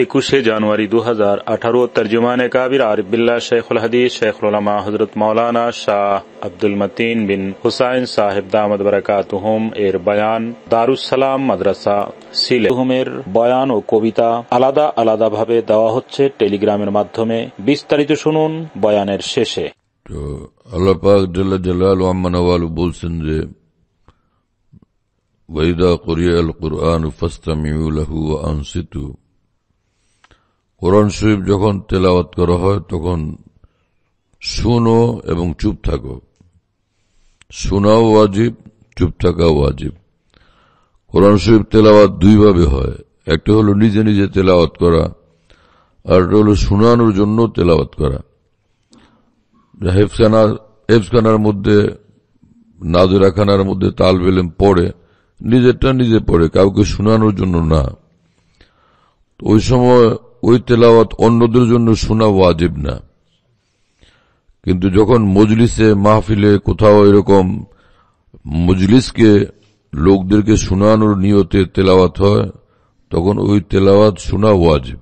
اکیس جنوری دو ہزار اٹھارہ ترجمان کابر عارب اللہ شیخ الحدیث شیخ العلماء حضرت مولانا شاہ عبد المتین بن حسین صاحب دامد برکاتہم ایر بیان دارالسلام مدرسہ سیلے ہمیر بیان و کبتا الادا الادا بھابے دوا ہوچھے ٹیلی گرام ارما دھو میں بیس تاریت شنون بیان ایر شیشے تو اللہ پاک جل جلال و امن بول سندے وَإِذَا قُرِيَ الْقُرْآنُ فَاسْتَمِعُوا لَهُ وَأَنْسِتُوا কোরআন শরীফ যখন তেলাওয়াত করা হয় তখন শুনো এবং চুপ থাকো শোনাও ওয়াজিব চুপ থাকাও ওয়াজিব কোরআন শরীফ তেলাওয়াত দুইভাবে হয় একটা হলো নিজে নিজে তেলাওয়াত করা আর একটা হলো শোনানোর জন্য তেলাওয়াত করা হেফসানার মধ্যে নাজরাখানার মধ্যে তাল বেলেম পড়ে নিজেরটা নিজে পড়ে কাউকে শোনানোর জন্য না ওই সময় ওই তেলাওয়াত অন্যদের জন্য শোনা ওয়াজিব না কিন্তু যখন মজলিসে মাহফিলে কোথাও এরকম মজলিসকে লোকদেরকে শোনানোর নিয়তে তেলাওয়াত হয় তখন ওই তেলাওয়াত শোনা ওয়াজিব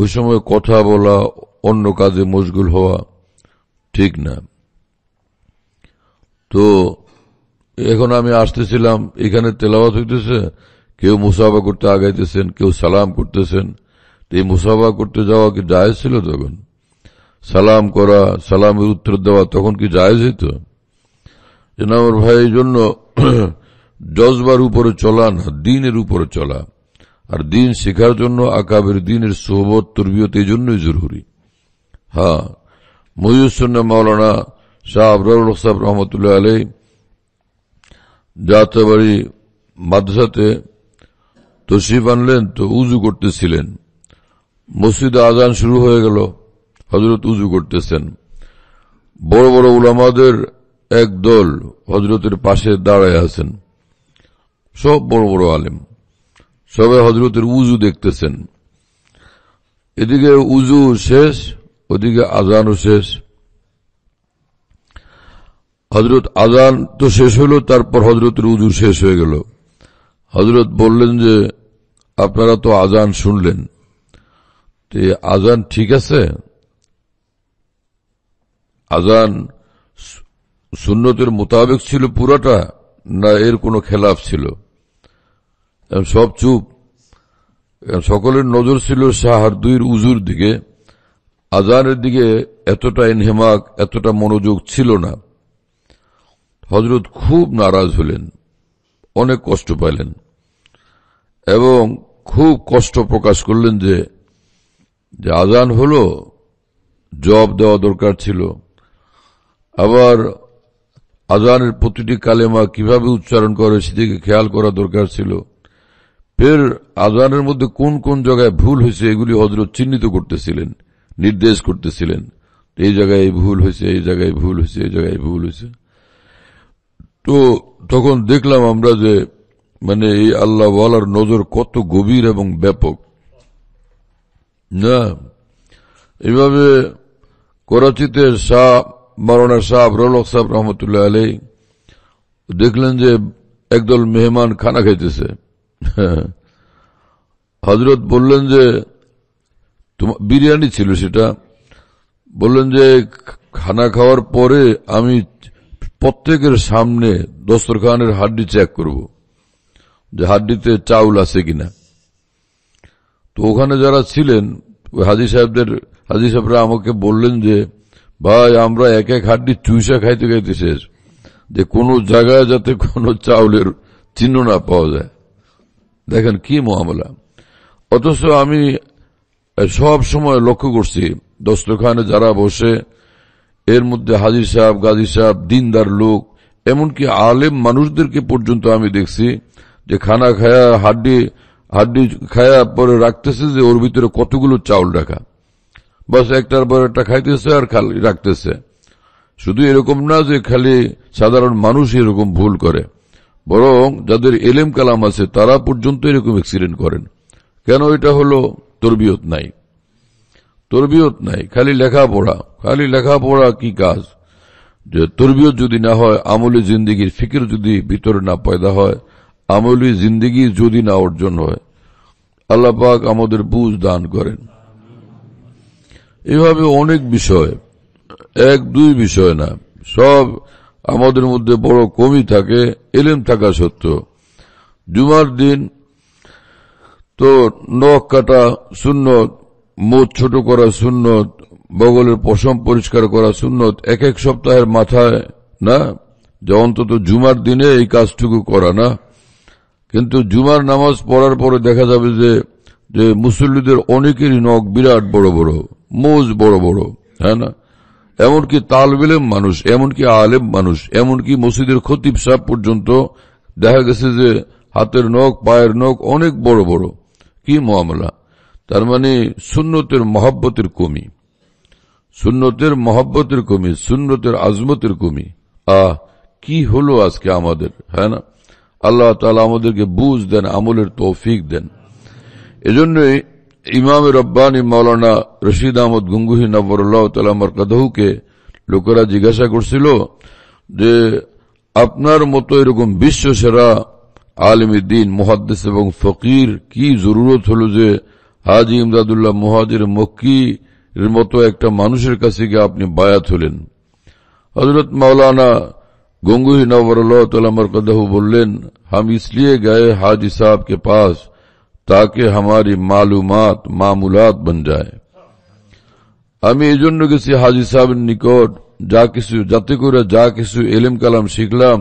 ওই সময় কথা বলা অন্য কাজে মশগুল হওয়া ঠিক না তো এখন আমি আসতেছিলাম এখানে তেলাওয়াত হইতেছে কেউ মুসাফা করতে আগাইতেছেন কেউ সালাম করতেছেন তো এই মুসাফা করতে যাওয়া কি জায়জ ছিল তখন সালাম করা সালামের উত্তর দেওয়া তখন কি জায়জ হইত যেন আমার ভাই এই জন্য জজবার উপরে চলা না দিনের উপরে চলা আর দিন শেখার জন্য আকাবের দিনের সোহবত তরবিয়ত এই জন্যই জরুরি হ্যাঁ মহিউসন্না মাওলানা শাহ আবরুল সাহেব রহমতুল্লাহ আলী যাত্রাবাড়ি মাদ্রাসাতে তশরিফ আনলেন তো উজু করতেছিলেন মসজিদে আজান শুরু হয়ে গেল হজরত উজু করতেছেন বড় বড় উলামাদের এক দল হজরতের পাশে দাঁড়ায় আছেন সব বড় বড় আলেম সবাই হজরতের উজু দেখতেছেন এদিকে উজু শেষ ওদিকে আজানও শেষ হজরত আজান তো শেষ হলো তারপর হজরতের উজু শেষ হয়ে গেল হজরত বললেন যে আপনারা তো আজান শুনলেন আজান ঠিক আছে আজান সুন্নতের মোতাবেক ছিল পুরাটা না এর কোনো খেলাফ ছিল সব চুপ সকলের নজর ছিল সাহার দুইয়ের উজুর দিকে আজানের দিকে এতটা ইনহেমাক এতটা মনোযোগ ছিল না হজরত খুব নারাজ হলেন অনেক কষ্ট পাইলেন এবং খুব কষ্ট প্রকাশ করলেন যে যে আজান হল জব দেওয়া দরকার ছিল আবার আজানের প্রতিটি কালেমা কিভাবে উচ্চারণ করে সেদিকে খেয়াল করা দরকার ছিল ফের আজানের মধ্যে কোন কোন জায়গায় ভুল হয়েছে এগুলি হজরত চিহ্নিত করতেছিলেন নির্দেশ করতেছিলেন এই জায়গায় ভুল হয়েছে এই জায়গায় ভুল হয়েছে এই জায়গায় ভুল হয়েছে তো তখন দেখলাম আমরা যে মানে এই আল্লাহ বলার নজর কত গভীর এবং ব্যাপক না এভাবে করাচিতে শাহ মারানা সাহ রৌলক সাহ রহমতুল্লাহ আলী দেখলেন যে একদল মেহমান খানা খাইতেছে হজরত বললেন যে বিরিয়ানি ছিল সেটা বললেন যে খানা খাওয়ার পরে আমি প্রত্যেকের সামনে দস্তরখানের হাড্ডি চেক করবো যে হাড্ডিতে চাউল আছে কিনা তো ওখানে যারা ছিলেন ওই হাজি সাহেবদের হাজি সাহেবরা আমাকে বললেন যে ভাই আমরা এক এক হাড্ডি চুইসা খাইতে খাইতে শেষ যে কোনো জায়গায় যাতে কোনো চাউলের চিহ্ন না পাওয়া যায় দেখেন কি মহামলা অথচ আমি সব সময় লক্ষ্য করছি দস্তখানে যারা বসে এর মধ্যে হাজির সাহেব গাজী সাহেব দিনদার লোক এমনকি আলেম মানুষদেরকে পর্যন্ত আমি দেখছি যে খানা খায়া হাড্ডি হাড্ডি খায়া পরে রাখতেছে যে ওর ভিতরে কতগুলো চাউল রাখা বাস একটার পর একটা খাইতেছে আর খালি রাখতেছে শুধু এরকম না যে খালি সাধারণ মানুষ এরকম ভুল করে বরং যাদের এলেম কালাম আছে তারা পর্যন্ত এরকম অ্যাক্সিডেন্ট করেন কেন এটা হলো তরবিয়ত নাই তরবিয়ত নাই খালি লেখাপড়া খালি লেখাপড়া কি কাজ যে তরবিয়ত যদি না হয় আমলে জিন্দিগির ফিকির যদি ভিতরে না পয়দা হয় আমলি জিন্দিগি যদি না অর্জন হয় আল্লাপাক আমাদের বুঝ দান করেন এভাবে অনেক বিষয় এক দুই বিষয় না সব আমাদের মধ্যে বড় কমি থাকে এলেম থাকা সত্ত্বেও জুমার দিন তো নখ কাটা শূন্য মোদ ছোট করা শূন্য বগলের পশম পরিষ্কার করা শূন্য এক এক সপ্তাহের মাথায় না যে অন্তত জুমার দিনে এই কাজটুকু করা না কিন্তু জুমার নামাজ পড়ার পরে দেখা যাবে যে যে মুসল্লিদের অনেকেরই নখ বিরাট বড় বড় মোজ বড় বড় হ্যাঁ না এমনকি তালবিলেম মানুষ এমনকি আলেম মানুষ এমনকি মসজিদের খতিব সাহ পর্যন্ত দেখা গেছে যে হাতের নখ পায়ের নখ অনেক বড় বড় কি মামলা তার মানে সুন্নতের মহাব্বতের কমি সুন্নতের মহাব্বতের কমি সুন্নতের আজমতের কমি আহ কি হলো আজকে আমাদের হ্যাঁ না আল্লাহ তালা আমাদেরকে বুঝ দেন আমলের তৌফিক দেন এজন্যই ইমাম রব্বানি মৌলানা রশিদ আহমদ গুঙ্গুহী নবর তালা কাদহুকে লোকেরা জিজ্ঞাসা করছিল যে আপনার মতো এরকম বিশ্ব সেরা দিন মহাদ্দেস এবং ফকির কি জরুরত হল যে হাজি ইমদাদুল্লাহ মহাজির মক্কি মতো একটা মানুষের কাছে গিয়ে আপনি বায়াত হলেন হজরত মাওলানা गंगुई नवरकदहू বললেন হাম इसलिए গে হাজি साहब के তাকে ताकि মালুমাত মামুলাত বন যায় আমি এই জন্য গেছি হাজি সাহেবের নিকট যা কিছু যাতে করে যা কিছু এলিম কালাম শিখলাম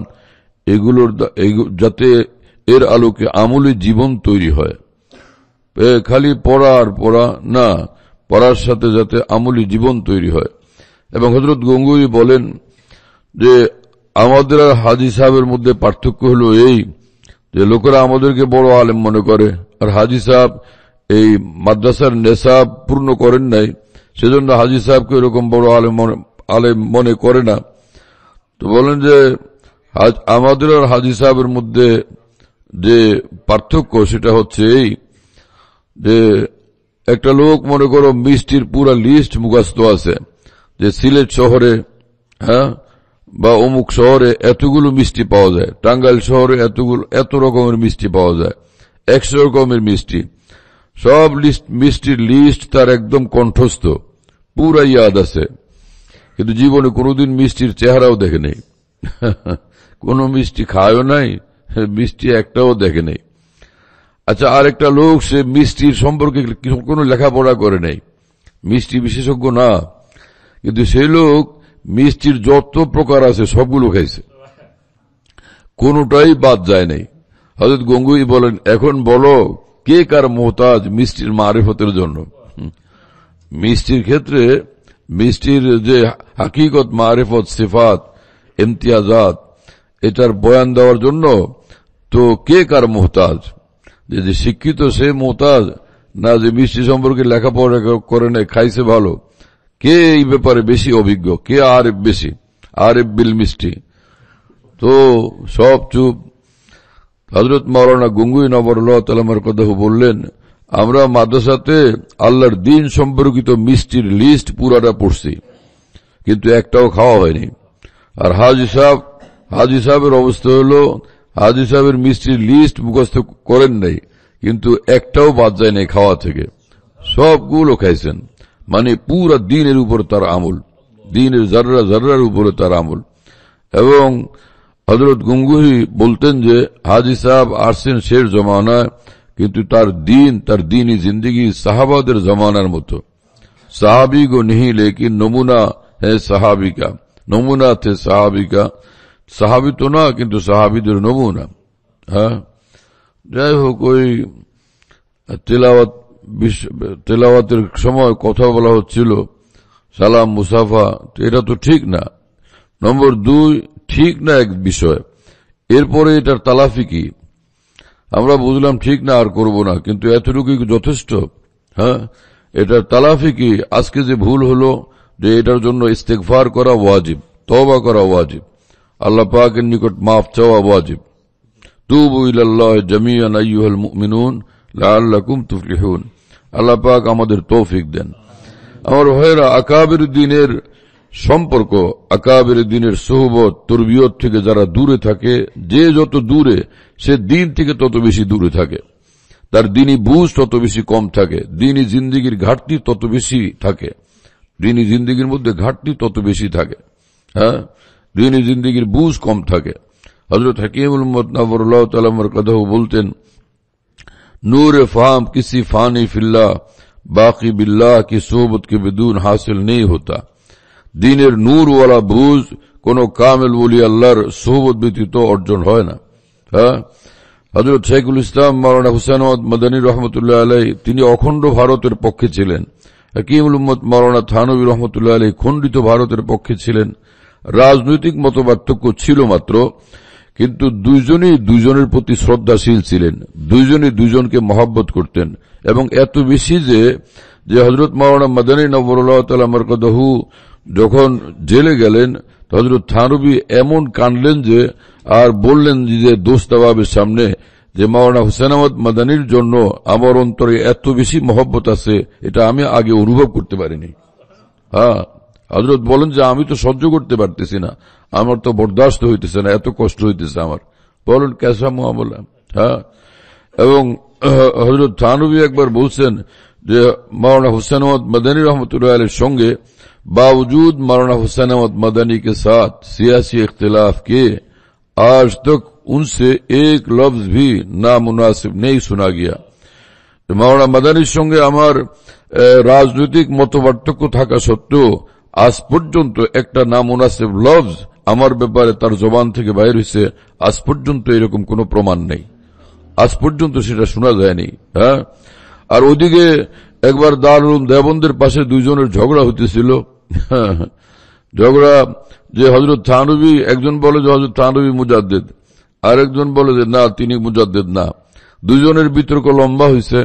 এগুলোর যাতে এর আলোকে আমলে জীবন তৈরি হয় খালি পড়া আর পড়া না পড়ার সাথে যাতে আমলি জীবন তৈরি হয় এবং হজরত গঙ্গুই বলেন যে আমাদের আর হাজি সাহেবের মধ্যে পার্থক্য হলো এই যে লোকেরা আমাদেরকে বড় আলেম মনে করে আর হাজি সাহেব এই মাদ্রাসার নেশা পূর্ণ করেন নাই সেজন্য হাজি সাহেবকে এরকম বড় আলেম আলেম মনে করে না তো বলেন যে আমাদের আর হাজি সাহেবের মধ্যে যে পার্থক্য সেটা হচ্ছে এই যে একটা লোক মনে করো মিষ্টির পুরা লিস্ট মুখাস্ত আছে যে সিলেট শহরে হ্যাঁ বা অমুক শহরে এতগুলো মিষ্টি পাওয়া যায় টাঙ্গাইল শহরে এতগুলো এত রকমের মিষ্টি পাওয়া যায় একশো রকমের মিষ্টি সব লিস্ট মিষ্টির লিস্ট তার একদম কণ্ঠস্থ পুরা ইয়াদ আছে কিন্তু জীবনে কোনোদিন মিষ্টির চেহারাও দেখে নেই কোনো মিষ্টি খায়ও নাই মিষ্টি একটাও দেখে নেই আচ্ছা আর একটা লোক সে মিষ্টির সম্পর্কে কোনো লেখাপড়া করে নাই মিষ্টি বিশেষজ্ঞ না কিন্তু সেই লোক মিষ্টির যত প্রকার আছে সবগুলো খাইছে কোনটাই বাদ যায় নাই হজরত গঙ্গুই বলেন এখন বলো কে কার মোহতাজ মিষ্টির মারিফতের জন্য মিষ্টির ক্ষেত্রে মিষ্টির যে হাকিকত মারিফত সিফাত ইমতিয়াজাত এটার বয়ান দেওয়ার জন্য তো কে কার মোহতাজ যে শিক্ষিত সে মোহতাজ না যে মিষ্টি সম্পর্কে লেখাপড়া করে নেয় খাইছে ভালো কে এই ব্যাপারে বেশি অভিজ্ঞ কে আরেফ বেশি আরেফ বিল মিষ্টি তো সব চুপ হজরত মৌলানা গঙ্গুই নবরুল্লাহমার কথা বললেন আমরা মাদ্রাসাতে আল্লাহর দিন সম্পর্কিত মিষ্টির লিস্ট পুরাটা পড়ছি কিন্তু একটাও খাওয়া হয়নি আর হাজি সাহেব হাজি সাহেবের অবস্থা হল হাজি সাহেবের মিষ্টির লিস্ট মুখস্থ করেন নাই কিন্তু একটাও বাদ যায় নাই খাওয়া থেকে সবগুলো খাইছেন پورا دین امول تارامل حضرت گنگو ہی بولتے حاضی صاحب آرسین شیر زمانہ کنت تار دین تردینی زندگی صحابر زمانہ مت ہو صحابی کو نہیں لیکن نمونہ ہے صحابی کا نمونہ تھے صحابی کا صحابی تو نہ کنت صحابی در نمونہ چاہے ہاں؟ وہ کوئی تلاوت তেলাওয়াতের সময় কথা বলা হচ্ছিল সালাম মুসাফা এটা তো ঠিক না নম্বর দুই ঠিক না এক বিষয় এরপরে এটার তালাফি কি আমরা বুঝলাম ঠিক না আর করব না কিন্তু এতটুকু যথেষ্ট হ্যাঁ এটার তালাফি কি আজকে যে ভুল হলো যে এটার জন্য ইস্তেকফার করা ওয়াজিব তবা করা ওয়াজিব আল্লাহ পাকের নিকট মাফ চাওয়া ওয়াজিব তুবু ইহ জমিয়ান তুফলিহুন আল্লাহ পাক আমাদের তৌফিক দেন আমার ভাইয়েরা আকাবের দিনের সম্পর্ক আকাবের দিনের সোহবত তরবিয়ত থেকে যারা দূরে থাকে যে যত দূরে সে দিন থেকে তত বেশি দূরে থাকে তার দিনই বুঝ তত বেশি কম থাকে দিনই জিন্দিগির ঘাটতি তত বেশি থাকে দিনই জিন্দিগির মধ্যে ঘাটতি তত বেশি থাকে হ্যাঁ দিনই জিন্দিগির বুঝ কম থাকে হজরত হাকিমুল মতনাবর কাদাহ বলতেন नूर फाम किसी फानी फिल्ला बाकी बिल्लाह की सोबत के बदून हासिल नहीं होता দিনের নূর ওয়ালা বুঝ কোন কামেল বলি আল্লাহর সোহবত ব্যতীত অর্জন হয় না হ্যাঁ হজরত শেখুল ইসলাম মাওলানা হুসেন মাদানী রহমতুল্লাহ আলাই তিনি অখণ্ড ভারতের পক্ষে ছিলেন হাকিমুল উম্মদ মাওলানা থানবী রহমতুল্লাহ আলাই খণ্ডিত ভারতের পক্ষে ছিলেন রাজনৈতিক মতপার্থক্য ছিল মাত্র কিন্তু দুইজনেই দুজনের প্রতি শ্রদ্ধাশীল ছিলেন দুইজনে দুইজনকে মহব্বত করতেন এবং এত বেশি যে যে হজরত মাওলানা মাদানী নবরুল্লাহ কদহু যখন জেলে গেলেন হজরত থানবি এমন কানলেন যে আর বললেন যে দোস্তাবাবের সামনে যে মাওলানা হুসেন আহমদ মাদানির জন্য আমার অন্তরে এত বেশি মহব্বত আছে এটা আমি আগে অনুভব করতে পারিনি হ্যাঁ হজরত বলেন যে আমি তো সহ্য করতে পারতেছি না আমার তো বরদাস্ত হইতেছে না এত কষ্ট হইতেছে আমার বলেন ক্যাসা মোয়ামলা হ্যাঁ এবং হজরত থানবি একবার বলছেন যে মারানা হুসেন আহমদ মদানী রহমতুল্লাহ আলের সঙ্গে باوجود মারানা হুসেন আহমদ مدنی সাথ সিয়াসি سیاسی اختلاف کے آج এক লফ্জ ভি না মুনাসিব নেই শোনা গিয়া মাওলানা মাদানির সঙ্গে আমার রাজনৈতিক মতপার্থক্য থাকা সত্ত্বেও আজ পর্যন্ত একটা মুনাসিব লফজ আমার ব্যাপারে তার জবান থেকে বাইর হয়েছে আজ পর্যন্ত এরকম কোনো প্রমাণ নেই আজ পর্যন্ত সেটা শোনা যায়নি হ্যাঁ আর ওদিকে একবার দারুম দেবন্দের পাশে দুইজনের ঝগড়া হইতেছিল ঝগড়া যে হজরত থানবি একজন বলে যে হজরত থানবি মুজাদ্দেদ আর একজন বলে যে না তিনি মুজাদ্দেদ না দুজনের বিতর্ক লম্বা হয়েছে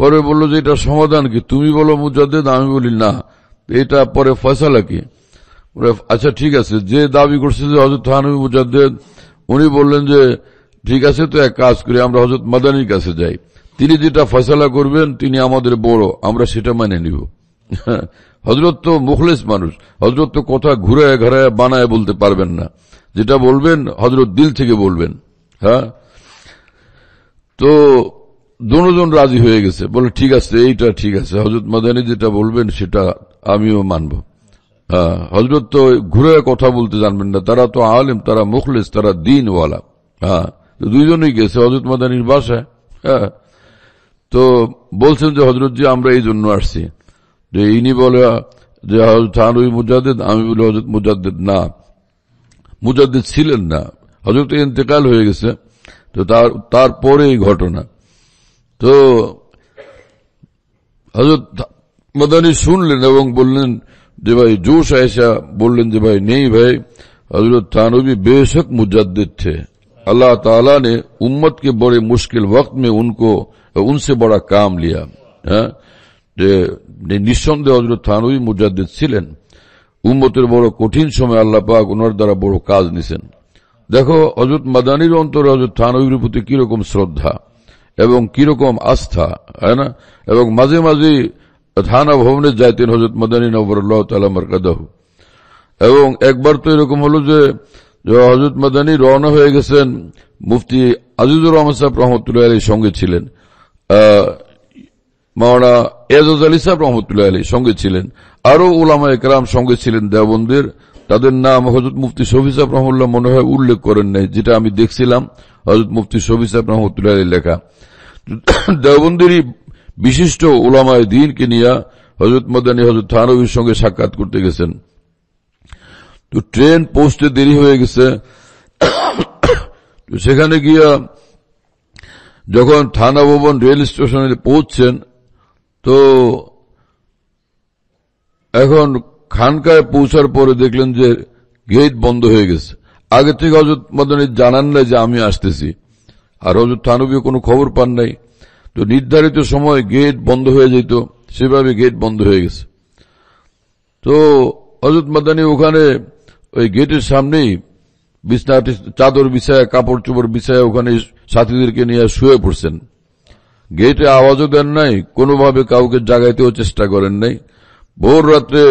পরে বললো যে এটা সমাধান কি তুমি বলো মুজাদ্দেদ আমি বলি না এটা পরে ফয়সালা কি আচ্ছা ঠিক আছে যে দাবি করছে যে হজরত থানবী মুজাদ্দেদ উনি বললেন যে ঠিক আছে তো এক কাজ করি আমরা হজরত মাদানির কাছে যাই তিনি যেটা ফয়সালা করবেন তিনি আমাদের বড় আমরা সেটা মানে নিব হজরত তো মুখলেস মানুষ হজরত তো কথা ঘুরে ঘরে বানায় বলতে পারবেন না যেটা বলবেন হজরত দিল থেকে বলবেন হ্যাঁ তো দুজন রাজি হয়ে গেছে বলে ঠিক আছে এইটা ঠিক আছে হজরত মাদানি যেটা বলবেন সেটা আমিও মানব হজরত হ্যাঁ, তো ঘুরে কথা বলতে জানবেন না তারা তো আলেম তারা মুখলিস তারা দিনওয়ালা হ্যাঁ দুইজনেই গেছে হজরত মাদানির বাসায় হ্যাঁ তো বলছেন যে হজরত জি আমরা এই জন্য আসছি যে ইনি বলে যে হজরত হানুই মুজাদ্দেদ আমি বলি হজরত মুজাদ্দেদ না মুজাদ্দেদ ছিলেন না হজরত ইন্তেকাল হয়ে গেছে তো তার তারপরে এই ঘটনা তো হজরত মাদানি শুনলেন এবং বললেন যে ভাই জোশ আয়সা বললেন যে ভাই নেই ভাই হজরত তানবী বেশক मुजद থে আল্লাহ তালা নে উম্মত কে বড় মুশকিল বক্ত মে উনসে उनसे কাম काम হ্যাঁ নিঃসন্দেহ হজরত তানবী মুজাদ্দিদ ছিলেন উম্মতের বড় কঠিন সময় আল্লাহ পাক ওনার দ্বারা বড় কাজ নিছেন দেখো হজরত মাদানির অন্তরে হজরত থানবীর প্রতি কিরকম শ্রদ্ধা এবং কিরকম আস্থা হ্যাঁ না এবং মাঝে মাঝে থানা ভবনে যাইতেন হজরত মদানী নবরুল্লাহ তালা মরকাদাহ এবং একবার তো এরকম হলো যে হজরত মদানী রওনা হয়ে গেছেন মুফতি আজিজুর রহমান সাহেব রহমতুল্লাহ আলীর সঙ্গে ছিলেন মাওনা এজাজ আলী সাহেব রহমতুল্লাহ আলী সঙ্গে ছিলেন আরও ওলামা একরাম সঙ্গে ছিলেন দেবন্দির তাদের নাম হজরত মুফতি শফি সাহেব রহমুল্লাহ মনে হয় উল্লেখ করেন নাই যেটা আমি দেখছিলাম হজরত মুফতি শফি সাহেব রহমতুল্লাহ আলী লেখা দেওবন্দেরই বিশিষ্ট ওলামায় দিনকে নিয়ে হজরত মদানী হজরত থানবির সঙ্গে সাক্ষাৎ করতে গেছেন তো ট্রেন পৌঁছতে দেরি হয়ে গেছে তো সেখানে গিয়া যখন থানা ভবন রেল স্টেশনে পৌঁছছেন তো এখন খানকায় পৌঁছার পরে দেখলেন যে গেট বন্ধ হয়ে গেছে আগে থেকে হজরত মদনী জানান নাই যে আমি আসতেছি আর হজরত থানবীও কোনো খবর পান নাই তো নির্ধারিত সময় গেট বন্ধ হয়ে যেত সেভাবে গেট বন্ধ হয়ে গেছে তো অজত মাদানি ওখানে ওই গেটের সামনেই বিছনাটি চাদর বিছায় কাপড় চোপড় বিছায় ওখানে সাথীদেরকে নিয়ে শুয়ে পড়ছেন গেটে আওয়াজও দেন নাই কোনোভাবে কাউকে জাগাইতেও চেষ্টা করেন নাই ভোর রাত্রে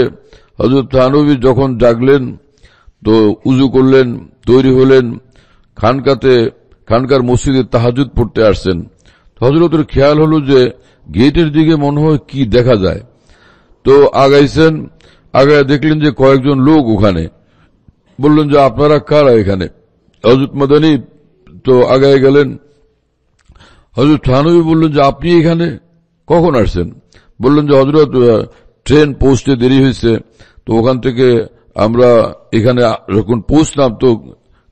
হজরত থানবী যখন জাগলেন তো উজু করলেন তৈরি হলেন খানকাতে খানকার মসজিদে তাহাজুদ পড়তে আসছেন হজরতের খেয়াল হলো যে গেটের দিকে মনে হয় কি দেখা যায় তো আগাইছেন আগায় দেখলেন যে কয়েকজন লোক ওখানে বললেন যে আপনারা কারা এখানে হজরত মাদানী তো আগায় গেলেন হজরত থানবী বললেন যে আপনি এখানে কখন আসছেন বললেন যে হজরত ট্রেন পৌঁছতে দেরি হয়েছে তো ওখান থেকে আমরা এখানে যখন পৌঁছলাম তো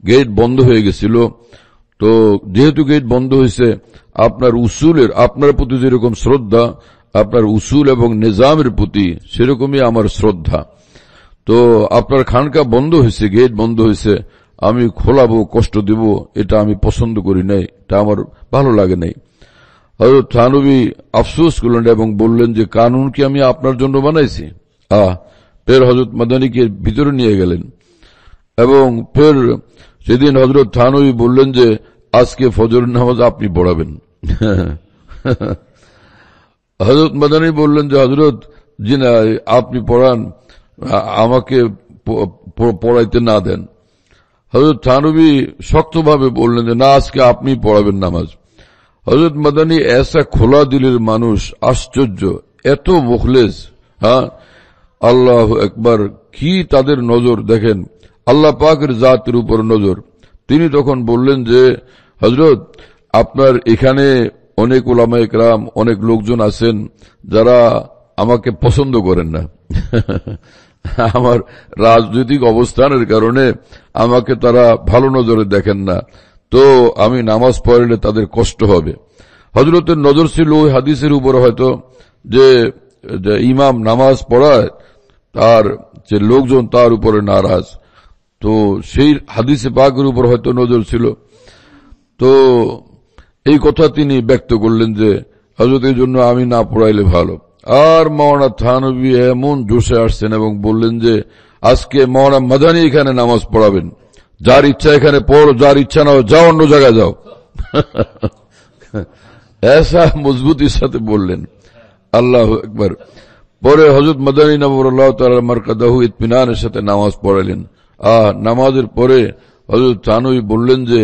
গেট বন্ধ হয়ে গেছিল তো যেহেতু গেট বন্ধ হয়েছে আপনার উসুলের আপনার প্রতি যেরকম শ্রদ্ধা আপনার উসুল এবং নিজামের প্রতি সেরকমই আমার শ্রদ্ধা তো আপনার খানকা বন্ধ হয়েছে গেট বন্ধ হয়েছে আমি খোলাবো কষ্ট দিব এটা আমি পছন্দ করি নাই এটা আমার ভালো লাগে নাই হয়তো থানবী আফসোস করলেন এবং বললেন যে কানুন কি আমি আপনার জন্য বানাইছি আহ ফের হজরত মাদানীকে ভিতরে নিয়ে গেলেন এবং ফের সেদিন হজরত থানবী বললেন যে আজকে ফজর নামাজ আপনি পড়াবেন হজরত মাদানী বললেন যে হজরত জি না আপনি পড়ান আমাকে পড়াইতে না দেন হজরত থানবী শক্তভাবে বললেন যে না আজকে আপনি পড়াবেন নামাজ হজরত মাদানী এসা খোলা দিলের মানুষ আশ্চর্য এত মুখলেস হ্যাঁ আল্লাহ একবার কি তাদের নজর দেখেন আল্লাহ পাকের জাতের উপর নজর তিনি তখন বললেন যে হজরত আপনার এখানে অনেক ওলামা একরাম অনেক লোকজন আছেন যারা আমাকে পছন্দ করেন না আমার রাজনৈতিক অবস্থানের কারণে আমাকে তারা ভালো নজরে দেখেন না তো আমি নামাজ পড়লে তাদের কষ্ট হবে হজরতের নজর ছিল ওই হাদিসের উপর হয়তো যে ইমাম নামাজ পড়ায় তার যে লোকজন তার উপরে নারাজ তো সেই হাদিসে পাকের উপর হয়তো নজর ছিল তো এই কথা তিনি ব্যক্ত করলেন যে হজরতের জন্য আমি না পড়াইলে ভালো আর মহানা থানবি এমন জোশে আসছেন এবং বললেন যে আজকে মহানা মাদানি এখানে নামাজ পড়াবেন যার ইচ্ছা এখানে পড়ো যার ইচ্ছা না যাও অন্য জায়গায় যাও এসা মজবুতির সাথে বললেন আল্লাহ একবার পরে হজরত মাদানী নবর আল্লাহ তাল মার্কাদাহু ইতমিনানের সাথে নামাজ পড়ালেন আহ নামাজের পরে হজরত থানবী বললেন যে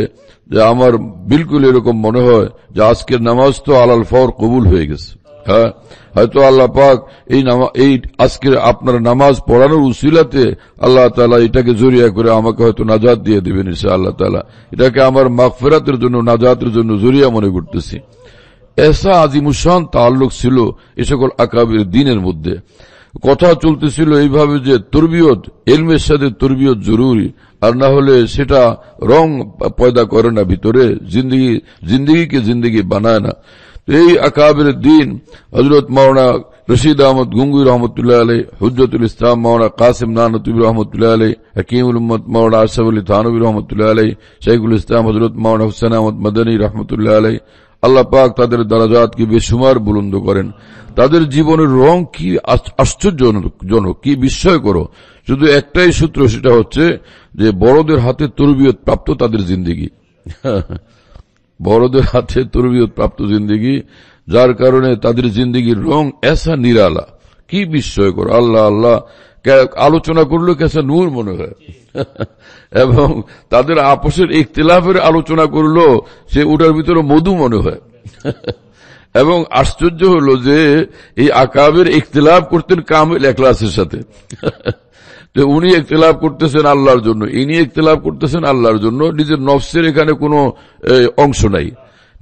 আমার বিলকুল এরকম মনে হয় যে আজকের নামাজ তো আলাল ফর কবুল হয়ে গেছে হ্যাঁ হয়তো আল্লাহ পাক এই এই আজকের আপনার নামাজ পড়ানোর উসিলাতে আল্লাহ তালা এটাকে জরিয়া করে আমাকে হয়তো নাজাদ দিয়ে দেবেন সে আল্লাহ তালা এটাকে আমার মাফেরাতের জন্য নাজাতের জন্য জরিয়া মনে করতেছি এসা আজিমুসান তাল্লুক ছিল এ সকল আকাবির দিনের মধ্যে تربیت نہ دن حضرت ماؤنا رشید احمد گنگئی رحمۃ اللہ علیہ حضرت السلام ماؤنا قاسم ناند رحمۃ اللہ علیہ حکیم الحمد ماؤنہ اشف ال رحمۃ اللہ علیہ شیق السلام حضرت ماؤنہ حسین احمد مدنی رحمت اللہ علیہ আল্লাহ পাক তাদের দারাজাতকে বেসুমার বুলন্দ করেন তাদের জীবনের রং কি আশ্চর্যজনক কি বিস্ময় করো শুধু একটাই সূত্র সেটা হচ্ছে যে বড়দের হাতে তরবিয়ত প্রাপ্ত তাদের জিন্দিগি বড়দের হাতে তরবিয়ত প্রাপ্ত জিন্দিগি যার কারণে তাদের জিন্দিগির রং এসা নিরালা কি বিস্ময় করো আল্লাহ আল্লাহ আলোচনা করলে কাছে নূর মনে হয় এবং তাদের আপোষের ইখতলাফের আলোচনা করলো সে ওটার ভিতরে মধু মনে হয় এবং আশ্চর্য হলো যে এই আকাবের ইখতলাফ করতেন কামেল একলাসের সাথে যে উনি একতলাভ করতেছেন আল্লাহর জন্য ইনি একতলাভ করতেছেন আল্লাহর জন্য নিজের নফসের এখানে কোনো অংশ নাই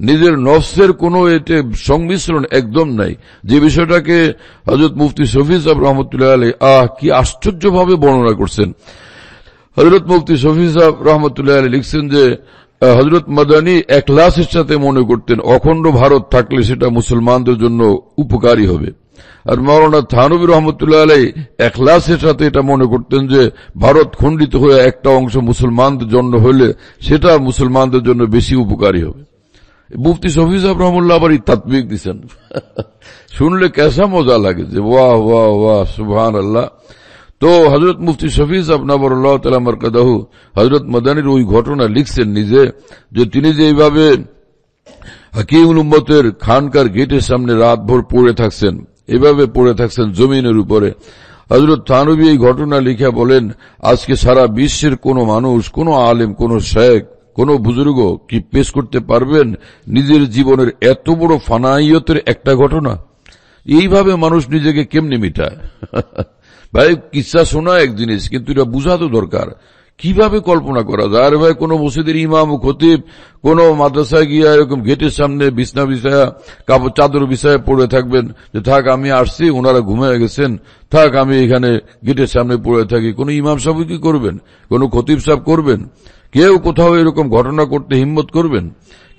নিজের নফসের কোনো এতে সংমিশ্রণ একদম নাই যে বিষয়টাকে হজরত মুফতি শফি সাহেব রহমতুল্লাহ আলী আহ কি আশ্চর্যভাবে বর্ণনা করছেন হজরত মুফতি শফি সাহেব রহমতুল্লাহ আলী লিখছেন যে হজরত মাদানী একলাসের সাথে মনে করতেন অখণ্ড ভারত থাকলে সেটা মুসলমানদের জন্য উপকারী হবে আর মৌলানা থানবির রহমতুল্লাহ আলাই একলাসের সাথে এটা মনে করতেন যে ভারত খণ্ডিত হয়ে একটা অংশ মুসলমানদের জন্য হলে সেটা মুসলমানদের জন্য বেশি উপকারী হবে মুফতি সাহেব রহমুল্লাহ আবার তাত্মিক দিচ্ছেন শুনলে কেসা মজা লাগে যে ওয়াহ ওয়াহ ওয়াহ সুহান আল্লাহ তো হজরত মুফতি শফি সাহেব হজরত মাদানির ওই ঘটনা লিখছেন নিজে যে তিনি যে এইভাবে হাকিমুল উম্মতের খানকার গেটের সামনে রাতভর পড়ে থাকছেন এভাবে পড়ে থাকছেন জমিনের উপরে হজরত থানবী এই ঘটনা লিখে বলেন আজকে সারা বিশ্বের কোনো মানুষ কোন আলেম কোনো শেখ কোনো বুজুর্গ কি পেশ করতে পারবেন নিজের জীবনের এত বড় ফানাইয়তের একটা ঘটনা এইভাবে মানুষ নিজেকে কেমনি মিটায় ভাই কিসা শোনা এক জিনিস কিন্তু এটা বোঝা তো দরকার কিভাবে কল্পনা করা যায় আর ভাই কোনো মসজিদের ইমাম খতিব কোন মাদ্রাসায় গিয়ে এরকম গেটের সামনে বিছনা বিষয়া কাপড় চাদর বিষয়ে পড়ে থাকবেন যে থাক আমি আসছি ওনারা ঘুমে গেছেন থাক আমি এখানে গেটের সামনে পড়ে থাকি কোনো ইমাম সাহেব কি করবেন কোনো খতিব সাহেব করবেন কেউ কোথাও এরকম ঘটনা করতে হিম্মত করবেন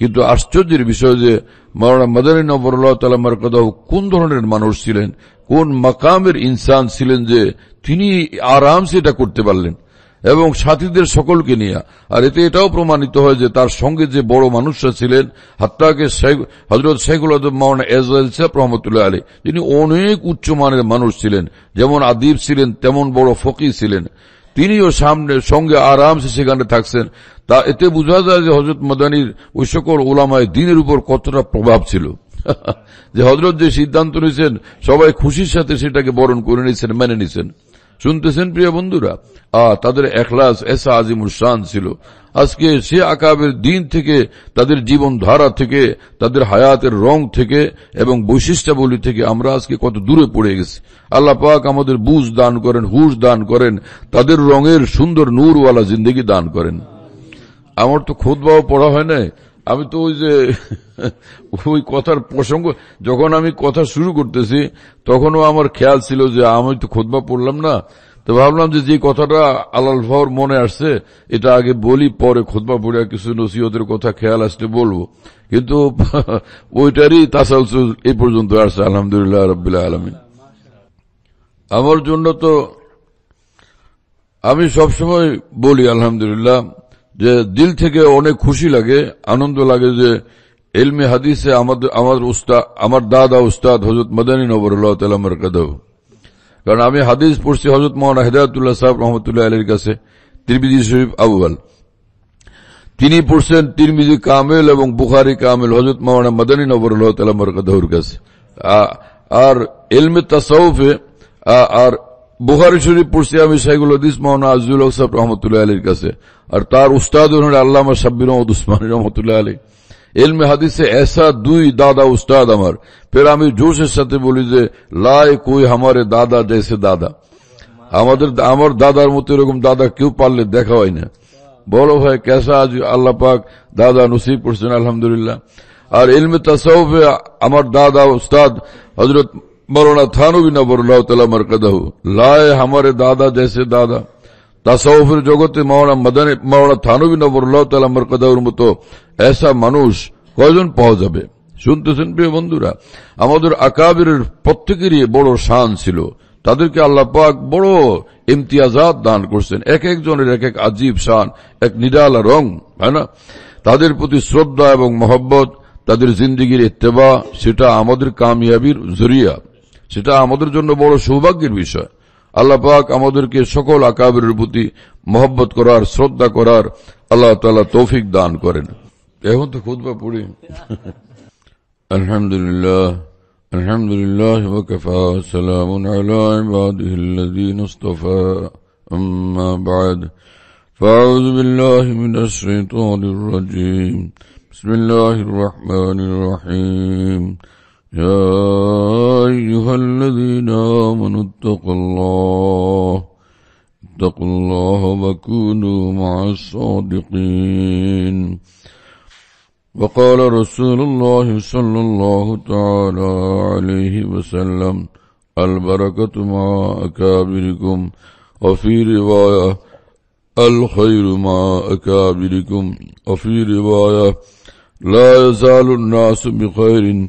কিন্তু আশ্চর্যের বিষয় যে মৌলানা মদানী নবরুল্লাহ তালা কথাও কোন ধরনের মানুষ ছিলেন কোন মাকামের ইনসান ছিলেন যে তিনি আরামসে এটা করতে পারলেন এবং সাথীদের সকলকে নিয়ে আর এতে এটাও প্রমাণিত হয় যে তার সঙ্গে যে বড় মানুষরা ছিলেন হাত্তাকে হজরত শেখুল আদম মাওনা এজাল সাহেব রহমতুল্লাহ আলী তিনি অনেক উচ্চমানের মানুষ ছিলেন যেমন আদিব ছিলেন তেমন বড় ফকি ছিলেন তিনিও সামনে সঙ্গে আরামসে সেখানে থাকছেন তা এতে বোঝা যায় যে হজরত মাদানির ওই সকল ওলামায় দিনের উপর কতটা প্রভাব ছিল যে হজরত যে সিদ্ধান্ত নিয়েছেন সবাই খুশির সাথে সেটাকে বরণ করে নিয়েছেন মেনে নিয়েছেন শুনতেছেন প্রিয় বন্ধুরা আ তাদের এখলাস এসা শান ছিল আজকে সে আকাবের দিন থেকে তাদের জীবন ধারা থেকে তাদের হায়াতের রং থেকে এবং বৈশিষ্ট্যাবলী থেকে আমরা আজকে কত দূরে পড়ে গেছি আল্লাহ পাক আমাদের বুঝ দান করেন হুশ দান করেন তাদের রঙের সুন্দর নূরওয়ালা জিন্দগি দান করেন আমার তো খোদবাও পড়া হয় নাই আমি তো ওই যে ওই কথার প্রসঙ্গ যখন আমি কথা শুরু করতেছি তখনও আমার খেয়াল ছিল যে আমি তো খোদবা পড়লাম না তো ভাবলাম যে যে কথাটা আলাল ভাওয়ার মনে আসছে এটা আগে বলি পরে খোদবা পড়িয়া কিছু নসিহতের কথা খেয়াল আসতে বলবো কিন্তু ওইটারই তাসাল এ পর্যন্ত আসছে আলহামদুলিল্লাহ রবিল্লা আলমিন আমার জন্য তো আমি সবসময় বলি আলহামদুলিল্লাহ যে দিল থেকে অনেক খুশি লাগে আনন্দ লাগে যে এলমে হাদিসে আমাদের আমার উস্তাদ আমার দাদা উস্তাদ হজরত মদানী নবরুল্লাহ তালামর কাদৌ কারণ আমি হাদিস পড়ছি হজরত মোহন হেদায়তুল্লাহ সাহেব রহমতুল্লাহ আলীর কাছে ত্রিবিজি শরীফ আবুয়াল তিনি পড়ছেন তিরমিজি কামেল এবং বুখারি কামেল হজরত মাওলানা মদানী নবরুল্লাহ তালামর কাদৌর কাছে আর এলমে তাসাউফে আর বুহারি শরীফ পড়ছি আমি সাইগুল হদিস মৌনা আজুল সাহেব রহমতুল্লাহ আলীর কাছে আর তার উস্তাদ আল্লাহ সাব্বির মহম্মদ উসমানী রহমতুল্লাহ আলী এলমে হাদিসে এসা দুই দাদা উস্তাদ আমার ফের আমি জোশের সাথে বলি যে লাই কই আমারে দাদা জেসে দাদা আমাদের আমার দাদার মতো এরকম দাদা কেউ পারলে দেখা হয় না বলো ভাই কেসা আজ আল্লাহ পাক দাদা নসিব পড়ছেন আলহামদুলিল্লাহ আর এলমে তাসাউফে আমার দাদা উস্তাদ হজরত मौलाना थानू भी नबरल्ला मरकदह लाए हमारे दादा जैसे दादा তাসাউফের জগতে মাওনা মাদানে মাওনা থানবী নবরুল্লাহ তালা মরকদাউর মতো এসা মানুষ কয়জন পাওয়া যাবে শুনতেছেন প্রিয় বন্ধুরা আমাদের আকাবিরের প্রত্যেকেরই বড় শান ছিল তাদেরকে আল্লাহ পাক বড় ইমতিয়াজাত দান করছেন এক একজনের এক এক আজীব শান এক নিরালা রং হয় না তাদের প্রতি শ্রদ্ধা এবং মহব্বত তাদের জিন্দিগির ইত্তেবা সেটা আমাদের কামিয়াবির জরিয়া সেটা আমাদের জন্য বড় সৌভাগ্যের বিষয় আল্লাহ পাক আমাদেরকে সকল আকাবের প্রতি মহব্বত করার শ্রদ্ধা করার আল্লাহ তালা তৌফিক দান করেন এখন তো খুদ্ পড়ি আলহামদুলিল্লাহ الحمد لله وكفى سلام على عباده الذين اصطفى أما بعد فأعوذ بالله من الشيطان الرجيم بسم الله الرحمن الرحيم يا أيها الذين آمنوا اتقوا الله اتقوا الله وكونوا مع الصادقين وقال رسول الله صلى الله تعالى عليه وسلم البركة مع أكابركم وفي رواية الخير مع أكابركم وفي رواية لا يزال الناس بخير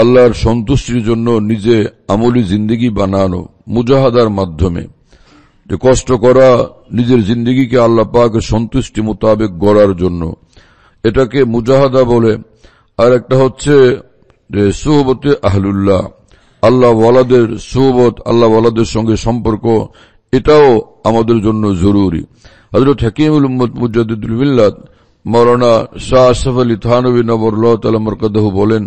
আল্লাহর সন্তুষ্টির জন্য নিজে আমলি জিন্দিগি বানানো মুজাহাদার মাধ্যমে যে কষ্ট করা নিজের জিন্দিগিকে আল্লাহ পাকে সন্তুষ্টি মোতাবেক গড়ার জন্য এটাকে মুজাহাদা বলে আর একটা হচ্ছে যে সোহবতে আহলুল্লাহ আল্লাহ ওয়ালাদের সোহবত আল্লাহ ওয়ালাদের সঙ্গে সম্পর্ক এটাও আমাদের জন্য জরুরি হজরত হাকিমুল মুজাদুল মিল্লাত মৌলানা শাহ আশফ আলী থানবী নবর তালা বলেন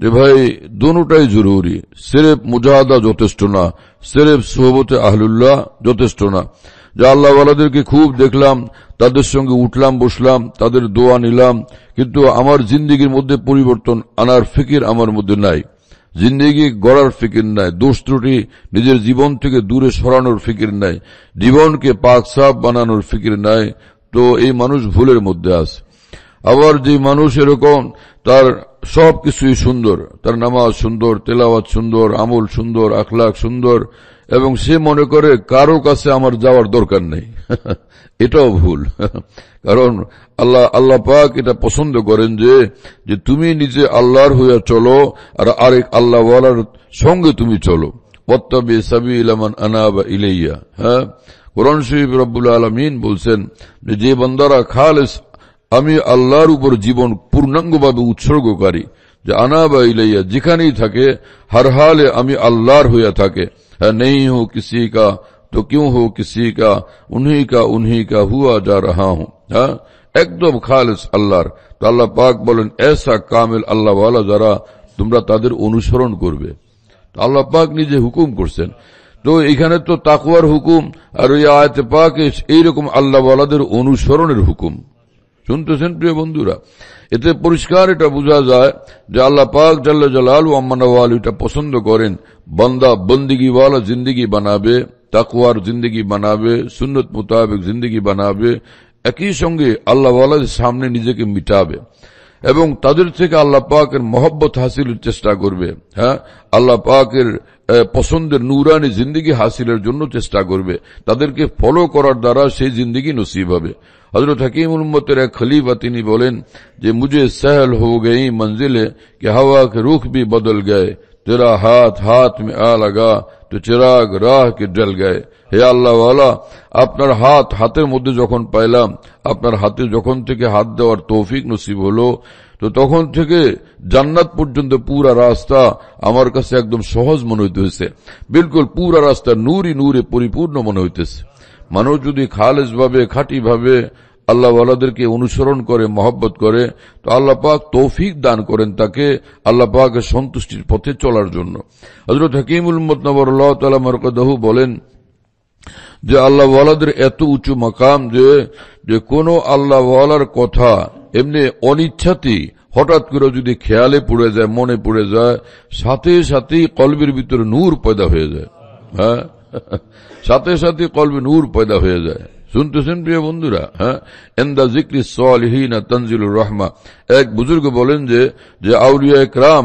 যে ভাই দুটাই জরুরি সিরেফ মুজাহাদা যথেষ্ট না সিরেফ সোহবতে আহলুল্লাহ যথেষ্ট না যা আল্লাহওয়ালাদেরকে খুব দেখলাম তাদের সঙ্গে উঠলাম বসলাম তাদের দোয়া নিলাম কিন্তু আমার জিন্দিগির মধ্যে পরিবর্তন আনার ফিকির আমার মধ্যে নাই জিন্দিগি গড়ার ফিকির নাই দোষ ত্রুটি নিজের জীবন থেকে দূরে সরানোর ফিকির নাই জীবনকে পাক সাপ বানানোর ফিকির নাই তো এই মানুষ ভুলের মধ্যে আছে আবার যে মানুষ এরকম তার সব কিছুই সুন্দর তার নামাজ সুন্দর তেলাওয়াত সুন্দর আমল সুন্দর আখলাখ সুন্দর এবং সে মনে করে কারো কাছে আমার যাওয়ার দরকার নেই এটাও ভুল কারণ আল্লাহ আল্লাহ পাক এটা পছন্দ করেন যে যে তুমি নিজে আল্লাহর হইয়া চলো আর আরেক আল্লাহওয়ালার সঙ্গে তুমি চলো পত্তাবি সাবি ইলামান বা ইলেইয়া হ্যাঁ কোরআন শরীফ রব্বুল আলমিন বলছেন যে বন্দারা খালেস আমি আল্লাহর উপর জীবন পূর্ণাঙ্গভাবে উৎসর্গকারী যে আনা বা ইলাইয়া যেখানেই থাকে হার হালে আমি আল্লাহর হইয়া থাকে হ্যাঁ, নেই হো কিসি কা তো কেউ হো কিসি কা উনহি কা উনহি কা হুয়া যা রাহা হুঁ হ্যাঁ একদম খালেস আল্লাহর তো আল্লাহ পাক বলেন এসা কামেল আল্লাহওয়ালা যারা তোমরা তাদের অনুসরণ করবে আল্লাহ পাক নিজে হুকুম করছেন তো এখানে তো তাকুয়ার হুকুম আর ওই আয়তে পাক এইরকম আল্লাহওয়ালাদের অনুসরণের হুকুম শুনতেছেন প্রিয় বন্ধুরা এতে পরিষ্কার এটা বোঝা যায় যে আল্লাহ পাক জাল্লা জালাল আম্মানওয়াল এটা পছন্দ করেন বন্দা বন্দিগিওয়ালা জিন্দিগি বানাবে তাকুয়ার জিন্দিগি বানাবে সুন্নত মোতাবেক জিন্দিগি বানাবে একই সঙ্গে আল্লাহওয়ালা সামনে নিজেকে মিটাবে এবং তাদের থেকে আল্লাহ পাকের মহব্বত হাসিলের চেষ্টা করবে হ্যাঁ আল্লাহ পাকের পছন্দের নুরানি জিন্দিগি হাসিলের জন্য চেষ্টা করবে তাদেরকে ফলো করার দ্বারা সেই জিন্দিগি নসিব হবে হজরত হাকিম উম্মতের এক খলিফা তিনি বলেন যে মুঝে সহল হো গেই মঞ্জিলে কে হাওয়া কে রুখ বি বদল গয়ে তেরা হাত হাত মে আ লাগা তো চিরাগ রাহ কে ডল গয়ে হে আল্লাহওয়ালা আপনার হাত হাতের মধ্যে যখন পাইলাম আপনার হাতে যখন থেকে হাত দেওয়ার তৌফিক নসিব হলো তো তখন থেকে জান্নাত পর্যন্ত পুরা রাস্তা আমার কাছে একদম সহজ মনে হইতেছে বিলকুল পুরা রাস্তা নূরি নূরে পরিপূর্ণ মনে হইতেছে মানুষ যদি খালেজ ভাবে খাঁটি ভাবে আল্লাহওয়ালাদেরকে অনুসরণ করে মহব্বত করে তো আল্লাহ পাক তৌফিক দান করেন তাকে আল্লাহ পাকের সন্তুষ্টির পথে চলার জন্য হজরত হাকিমুল নবর আল্লাহ তালা মরকদাহু বলেন যে আল্লাহ ওয়ালাদের এত উঁচু মকাম যে যে কোনো আল্লাহ ওয়ালার কথা এমনি অনিচ্ছাতেই হঠাৎ করে যদি খেয়ালে পড়ে যায় মনে পড়ে যায় সাথে সাথেই কলবের ভিতরে নূর পয়দা হয়ে যায় হ্যাঁ সাথে সাথে কলবে নূর পয়দা হয়ে যায় শুনতেছেন প্রিয় বন্ধুরা হ্যাঁ এন্দা জিক্রিস রহমা এক বুজুর্গ বলেন যে যে আউলিয়া একরাম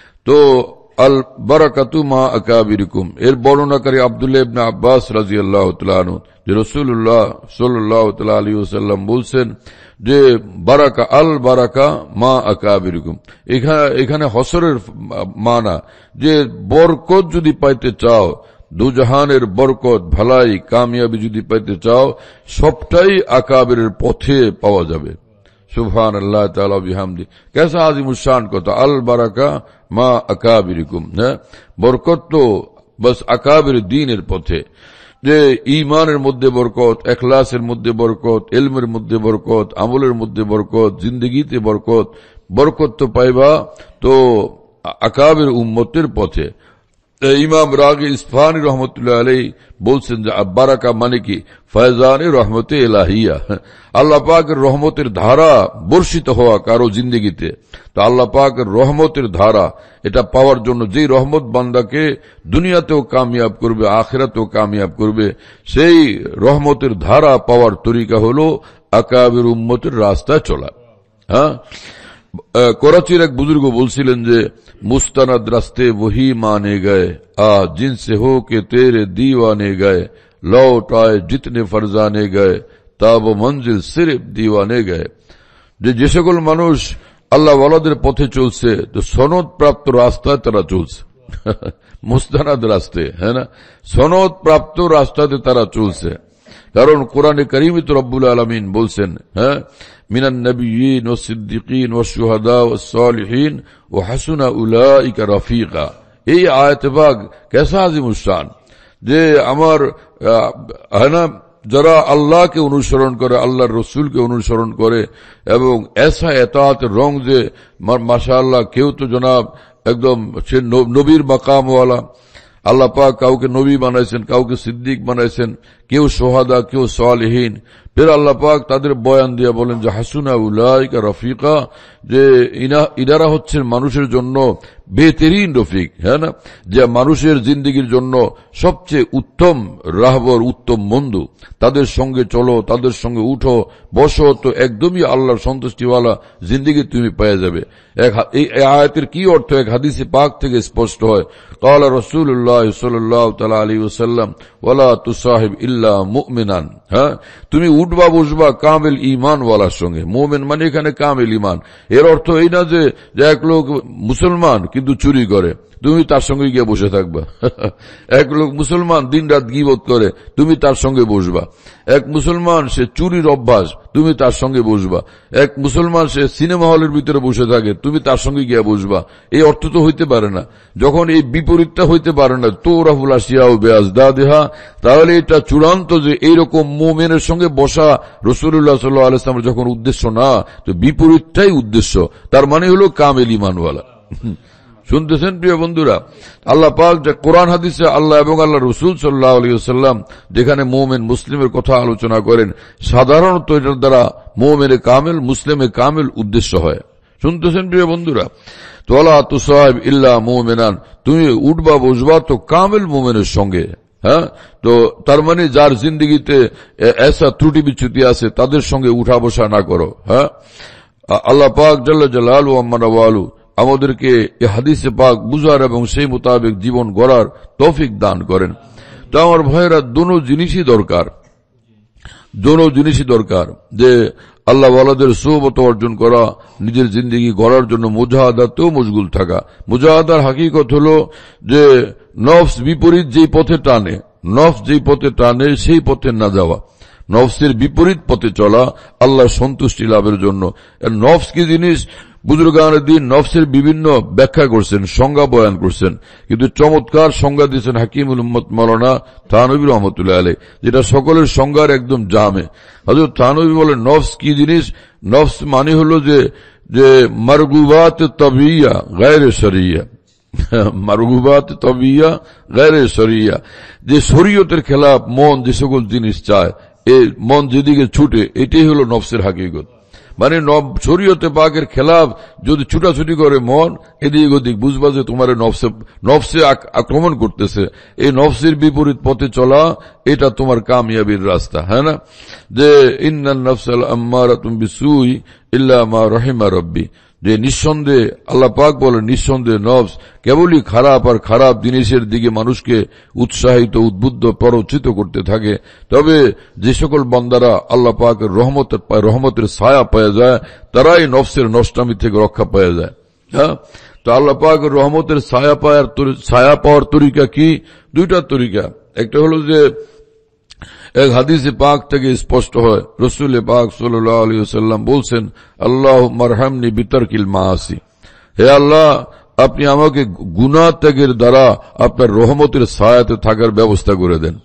তো আল বারাকাতুমা আকাবিরিকুম এর বর্ণনাকারী আবদুল্লাহ ইবনা আব্বাস রাজি আল্লাহ তালু যে রসুল্লাহ সাল্লাহ তাল আলী বলছেন যে বারাকা আল বারাকা মা আকাবিরিকুম এখানে এখানে হসরের মানা যে বরকত যদি পাইতে চাও দুজাহানের বরকত ভালাই কামিয়াবি যদি পাইতে চাও সবটাই আকাবের পথে পাওয়া যাবে সুবহান আল্লাহ তালা বিহামদি কেসা আজিমুসান কথা আল বারাকা মা আকাবিরিকুম হ্যাঁ বরকত তো বস আকাবির দিনের পথে যে ইমানের মধ্যে বরকত এখলাসের মধ্যে বরকত এলমের মধ্যে বরকত আমলের মধ্যে বরকত জিন্দগিতে বরকত বরকত তো পাইবা তো আকাবের উম্মতের পথে ইমাম রাগি ইসফানি রহমতুল্লাহ আলাই বলছেন যে আব্বারাকা মানে কি ফয়জানি রহমতে এলাহিয়া আল্লাহ পাকের রহমতের ধারা বর্ষিত হওয়া কারো জিন্দিগিতে তা আল্লাহ পাকের রহমতের ধারা এটা পাওয়ার জন্য যেই রহমত বান্দাকে দুনিয়াতেও কামিয়াব করবে আখেরাতেও কামিয়াব করবে সেই রহমতের ধারা পাওয়ার তরিকা হল আকাবের উম্মতের রাস্তায় চলা হ্যাঁ कराची एक बुजुर्ग बोलसिलन जे मुस्तानद रास्ते वही माने गए आ जिनसे हो के তেরে दीवाने गए लौट आए জিতনে फरजाने गए তাব মঞ্জিল সিরিফ দিওয়ানে গায়ে যে যে সকল মানুষ আল্লাহ ওয়ালাদের পথে চলছে তো সনদ প্রাপ্ত রাস্তায় তারা চলছে মুস্তানাদ রাস্তে হ্যাঁ না সনদ প্রাপ্ত রাস্তাতে তারা চলছে কারণ কোরআনে করিমিত রব্বুল আলমিন বলছেন হ্যাঁ من النبيين والصديقين والشهداء والصالحين وحسن أولئك رفيقا এই আয়তবাগ কেসা আজিমুসান যে আমার হানা হ্যাঁ যারা আল্লাহকে অনুসরণ করে আল্লাহর রসুলকে অনুসরণ করে এবং এসা এতাত রং যে মাসা আল্লাহ কেউ তো জনাব একদম সে নবীর মাকামওয়ালা আল্লাহ পাক কাউকে নবী বানাইছেন কাউকে সিদ্দিক বানাইছেন কেউ সোহাদা কেউ সালহীন ফের আল্লাহ পাক তাদের বয়ান দিয়ে বলেন যে হাসুনা উলাইকা রফিকা যে ইনারা হচ্ছেন মানুষের জন্য বেতেরিন রফিক হ্যাঁ না যে মানুষের জিন্দগির জন্য সবচেয়ে উত্তম রাহবর উত্তম বন্ধু তাদের সঙ্গে চলো তাদের সঙ্গে উঠো বসো তো একদমই আল্লাহর সন্তুষ্টিওয়ালা জিন্দগি তুমি পেয়ে যাবে এই আয়াতের কি অর্থ এক হাদিসে পাক থেকে স্পষ্ট হয় কাল রসুল্লাহ সাল্লাহ তালা আলী ওসাল্লাম ওলা তু সাহেব ইল্লা মুমিনান হ্যাঁ তুমি উঠ উঠবা বসবা কামেল ওয়ালার সঙ্গে মোমেন মানে এখানে কামেল ইমান এর অর্থ এই না যে এক লোক মুসলমান কিন্তু চুরি করে তুমি তার সঙ্গে গিয়ে বসে থাকবা এক লোক মুসলমান দিন রাত বোধ করে তুমি তার সঙ্গে বসবা এক মুসলমান সে চুরির অভ্যাস তুমি তার সঙ্গে বসবা এক মুসলমান সে সিনেমা হলের ভিতরে বসে থাকে তুমি তার সঙ্গে গিয়ে বসবা এই অর্থ তো হইতে পারে না যখন এই বিপরীতটা হইতে পারে না তো রাহুল আসিয়া ও বেয়াজ দা দেহা তাহলে এটা চূড়ান্ত যে এইরকম মোমেনের সঙ্গে বসা রসুল্লাহ সাল্লাহ আলাইসলামের যখন উদ্দেশ্য না তো বিপরীতটাই উদ্দেশ্য তার মানে হলো কামেলি মানওয়ালা শুনতেছেন প্রিয় বন্ধুরা আল্লাহ পাক যে কোরআন হাদিসে আল্লাহ এবং আল্লাহ রসুল সাল্লাহ আলী সাল্লাম যেখানে মোমেন মুসলিমের কথা আলোচনা করেন সাধারণত এটার দ্বারা মোমেনে কামেল মুসলিমে কামেল উদ্দেশ্য হয় শুনতেছেন প্রিয় বন্ধুরা তোলা তু সাহেব ইল্লা মোমেনান তুমি উঠবা বসবা তো কামেল মোমেনের সঙ্গে হ্যাঁ তো তার মানে যার জিন্দগিতে এসা ত্রুটি বিচ্ছুতি আছে তাদের সঙ্গে উঠা বসা না করো হ্যাঁ আল্লাহ পাক জাল্লা আলু আমার আলু আমাদেরকে এ হাদিসে পাক বুঝার এবং সেই মোতাবেক জীবন গড়ার তৌফিক দান করেন তো আমার ভয়েরা দোনো জিনিসই দরকার দোনো জিনিসই দরকার যে আল্লাহ আল্লাহদের সৌবত অর্জন করা নিজের জিন্দগি গড়ার জন্য মুজাহাদাতেও মজগুল থাকা মুজাহাদার হাকিকত হল যে নফস বিপরীত যেই পথে টানে নফস যেই পথে টানে সেই পথে না যাওয়া নফসের বিপরীত পথে চলা আল্লাহ সন্তুষ্টি লাভের জন্য নফস কি জিনিস বুজুরগানুদ্দিন নফসের বিভিন্ন ব্যাখ্যা করছেন সংজ্ঞা বয়ান করছেন কিন্তু চমৎকার সংজ্ঞা দিয়েছেন হাকিমুল উম্মদ মৌলানা থানবী রহমতুল্লাহ আলী যেটা সকলের সংজ্ঞার একদম জামে হজরত থানবী বলেন নফস কি জিনিস নফস মানে হলো যে যে মারগুবাত তবিয়া গায়ের সরিয়া মারগুবাত তবিয়া গায়ের সরিয়া যে শরীয়তের খেলাফ মন যে সকল জিনিস চায় এ মন যেদিকে ছুটে এটাই হলো নফসের হাকিগত মানে শরীয়তে পাকের খেলাফ যদি ছুটাছুটি করে মন এদিক ওদিক বুঝবা যে তোমার নফসে নফসে আক্রমণ করতেছে এই নফসের বিপরীত পথে চলা এটা তোমার কামিয়াবির রাস্তা হ্যাঁ না যে ইন্নান নফসাল আম্মারা তুমি বিসুই ইল্লা মা রহিমা রব্বী যে নিঃসন্দেহে আল্লাহ পাক বলে নিঃসন্দেহে নবস কেবলই খারাপ আর খারাপ জিনিসের দিকে মানুষকে উৎসাহিত উদ্বুদ্ধ পরচিত করতে থাকে তবে যে সকল বন্দারা আল্লাহ পাক রহমতের রহমতের ছায়া পাওয়া যায় তারাই নফসের নষ্টামি থেকে রক্ষা পাওয়া যায় হ্যাঁ তো আল্লাহ পাক রহমতের ছায়া পাওয়ার ছায়া পাওয়ার তরিকা কি দুইটা তরিকা একটা হলো যে এক হাদিসে পাক থেকে স্পষ্ট হয় রসুল পাক সাল্লাম বলছেন আল্লাহ মারহামনি বিতর্কিল আসি হে আল্লাহ আপনি আমাকে গুনা ত্যাগের দ্বারা আপনার রহমতের সায়াতে থাকার ব্যবস্থা করে দেন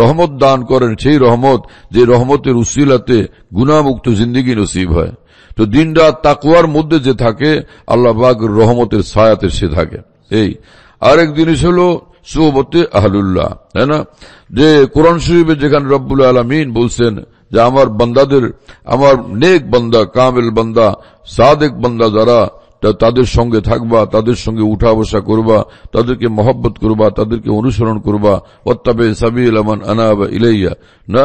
রহমত দান করেন সেই রহমত যে রহমতের উসিলাতে গুণামুক্ত জিন্দিগি নসিব হয় তো দিন রাত তাকুয়ার মধ্যে যে থাকে আল্লাহ রহমতের সায়াতে সে থাকে এই আরেক জিনিস হলো সুবতে আহলুল্লাহ তাই না যে কোরআন শরীফে যেখানে রব্বুল আলমিন বলছেন যে আমার বন্দাদের আমার নেক বন্দা কামেল বন্দা সাদেক বন্দা যারা তাদের সঙ্গে থাকবা তাদের সঙ্গে উঠা বসা করবা তাদেরকে মহব্বত করবা তাদেরকে অনুসরণ করবা অত্তাবে সাবিল আমান আনাব ইলাইয়া না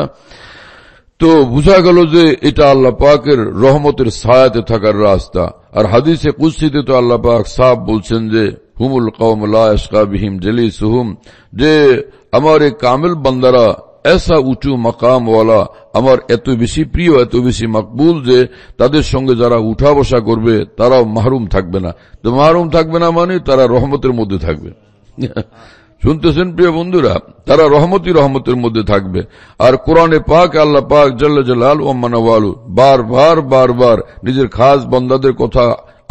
তো বোঝা গেল যে এটা আল্লাহ পাকের রহমতের সায়াতে থাকার রাস্তা আর হাদিসে কুস্তিতে তো আল্লাহ পাক সাফ বলছেন যে হুমুল কৌমিম জলি সুহুম যে আমার কামিল বন্দারা এসা উঁচু মকামওয়ালা আমার এত বেশি প্রিয় এত বেশি মকবুল যে তাদের সঙ্গে যারা উঠা বসা করবে তারাও মাহরুম থাকবে না তো মাহরুম থাকবে না মানে তারা রহমতের মধ্যে থাকবে শুনতেছেন প্রিয় বন্ধুরা তারা রহমতি রহমতের মধ্যে থাকবে আর কোরআনে পাক আল্লাহ পাক জল্লা বার বার বার বার নিজের খাস বন্দাদের কথা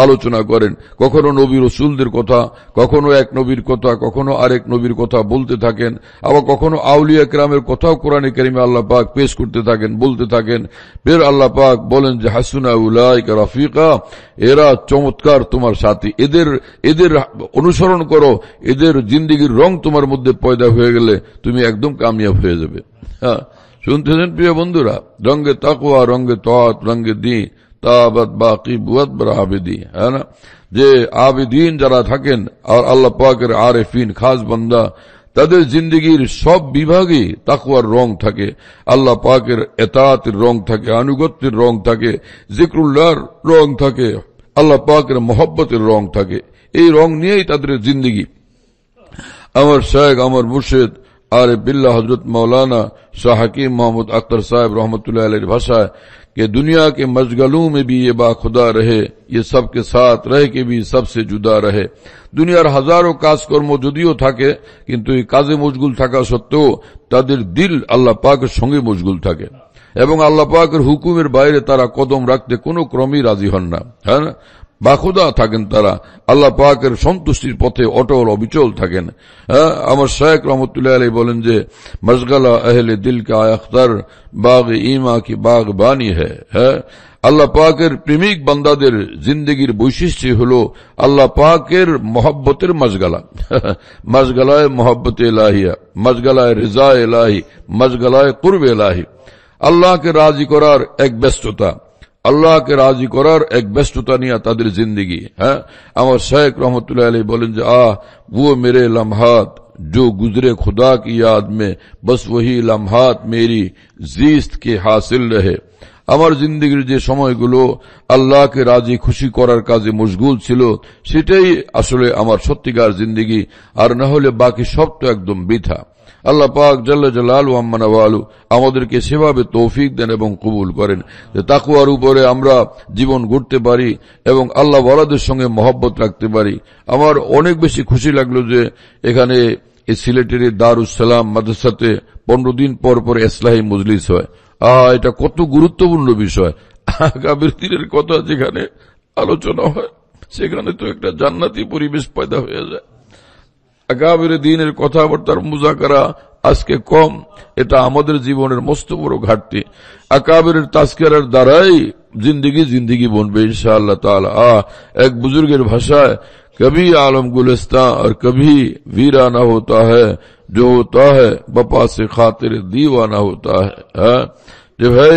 আলোচনা করেন কখনো নবী রসুলদের কথা কখনো এক নবীর কথা কখনো আরেক নবীর কথা বলতে থাকেন আবার কখনো আউলিয়া ক্রামের কথাও কোরআনে কেরিমে আল্লাহ পাক পেশ করতে থাকেন বলতে থাকেন ফের আল্লাহ পাক বলেন যে হাসুনা উলাইক রাফিকা এরা চমৎকার তোমার সাথী এদের এদের অনুসরণ করো এদের জিন্দগির রং তোমার মধ্যে পয়দা হয়ে গেলে তুমি একদম কামিয়াব হয়ে যাবে হ্যাঁ শুনতেছেন প্রিয় বন্ধুরা রঙ্গে তাকুয়া রঙ্গে তৎ রঙ্গে দিন বাকি বুয়াত হ্যাঁ যে আবেদিন যারা থাকেন আর আল্লাহ পাকের আরেফিন খাস বান্দা তাদের জিন্দগির সব বিভাগে তাকুয়ার রং থাকে আল্লাহ পাকের এতাতের রং থাকে আনুগত্যের রং থাকে জিক্রুল্লাহর রং থাকে আল্লাহ পাকের মহব্বতের রং থাকে এই রং নিয়েই তাদের জিন্দগি আমার শেখ আমার মুর্শেদ আর বিল্লা হজরত মৌলানা শাহ হাকিম মোহাম্মদ আক্তার সাহেব রহমতুল্লাহ আলীর ভাষায় کہ دنیا کے مشغلوں میں بھی یہ باخدا رہے یہ سب کے ساتھ رہ کے بھی سب سے جدا رہے دنیا ہزاروں کاج کرم جدیوں تک کنت یہ کا مشغول تھکا ستر دل পাকের হুকুমের বাইরে তারা কদম রাখতে কোনো ক্রমেই রাজি হন না হ্যাঁ বা খুদা থাকেন তারা আল্লাহ পাকের সন্তুষ্টির পথে অটল অবিচল থাকেন হ্যাঁ আমার শেখ রহমতুল্লাহ আলী বলেন যে মজগালা আহলে দিল কা আখতার বাঘ ইমা কি বাঘ বানি হ্যাঁ আল্লাহ পাকের প্রেমিক বান্দাদের জিন্দগির বৈশিষ্ট্য হল আল্লাহ পাকের মহব্বতের মজগালা মজগালায় মহব্বত এলাহিয়া মজগালায় রেজা এলাহি মজগালায় কুরব এলাহি আল্লাহকে রাজি করার এক ব্যস্ততা আল্লাহকে রাজি করার এক ব্যস্ততা নিয়ে তাদের জিন্দিগি হ্যাঁ আমার শেখ রহমতুল্লাহ আলী বলেন যে আহ ও মেরে লম্হাত জো গুজরে খুদা কি یاد বস بس وہی لمحات মেরি জিস্ত কে হাসিল رہے আমার জিন্দিগির যে সময়গুলো আল্লাহকে রাজি খুশি করার কাজে মশগুল ছিল সেটাই আসলে আমার সত্যিকার জিন্দিগি আর না হলে বাকি সব তো একদম বৃথা আল্লাহ পাক জল্লাল আলু আমাদেরকে সেভাবে তৌফিক দেন এবং কবুল করেন যে তাকুয়ার উপরে আমরা জীবন গড়তে পারি এবং আল্লাহ ওয়ালাদের সঙ্গে মহব্বত রাখতে পারি আমার অনেক বেশি খুশি লাগলো যে এখানে এই সিলেটের দারুসালাম মাদ্রাসাতে পনেরো দিন পর পর এসলাহি মজলিস হয় আহ এটা কত গুরুত্বপূর্ণ বিষয় আগামীর দিনের কথা যেখানে আলোচনা হয় সেখানে তো একটা জান্নাতি পরিবেশ পয়দা হয়ে যায় اکابر دینا پر تر مزا کراس کے مستوری اکابر درائ زندگی زندگی بول بے ان شاء اللہ تعالی آ ایک بزرگ بھاشا کبھی عالم گلستان اور کبھی ویر آنا ہوتا ہے جو ہوتا ہے بپا سے خاطر دیو آنا ہوتا ہے ہاں، جب ہے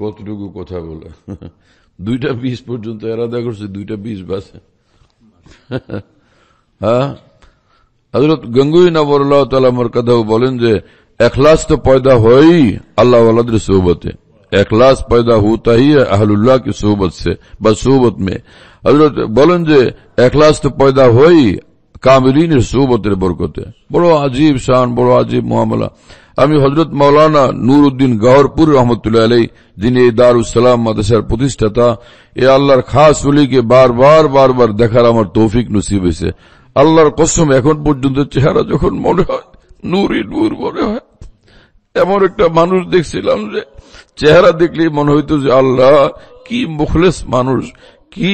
কতটুকু কথা বলে দুইটা বিষ পর্যন্ত এরাদা করছে দুইটা বিষ বাসে হ্যাঁ হজরত গঙ্গুই নবরুল্লাহ তালা মরকাদাও বলেন যে এখলাস তো পয়দা হই আল্লাহ वालद सोबत है एखलास पैदा होता ही है अहलुल्लाह की सोबत से बस सोबत में हजरत बोलन जे एखलास तो पैदा हो ही कामरीन सोबत बरकत है बड़ो अजीब शान बड़ो अजीब मामला আমি হজরত মৌলানা নূর উদ্দিন গাহরপুর রহমতুল্লাহ আলাই যিনি এই দারুসালাম মাদাসার প্রতিষ্ঠাতা এ আল্লাহর খাস অলিকে বারবার বারবার দেখার আমার তৌফিক নসিব হয়েছে আল্লাহর কসম এখন পর্যন্ত চেহারা যখন মনে হয় নূরই নূর মনে হয় এমন একটা মানুষ দেখছিলাম যে চেহারা দেখলে মনে হইতো যে আল্লাহ কি মুখলেস মানুষ কি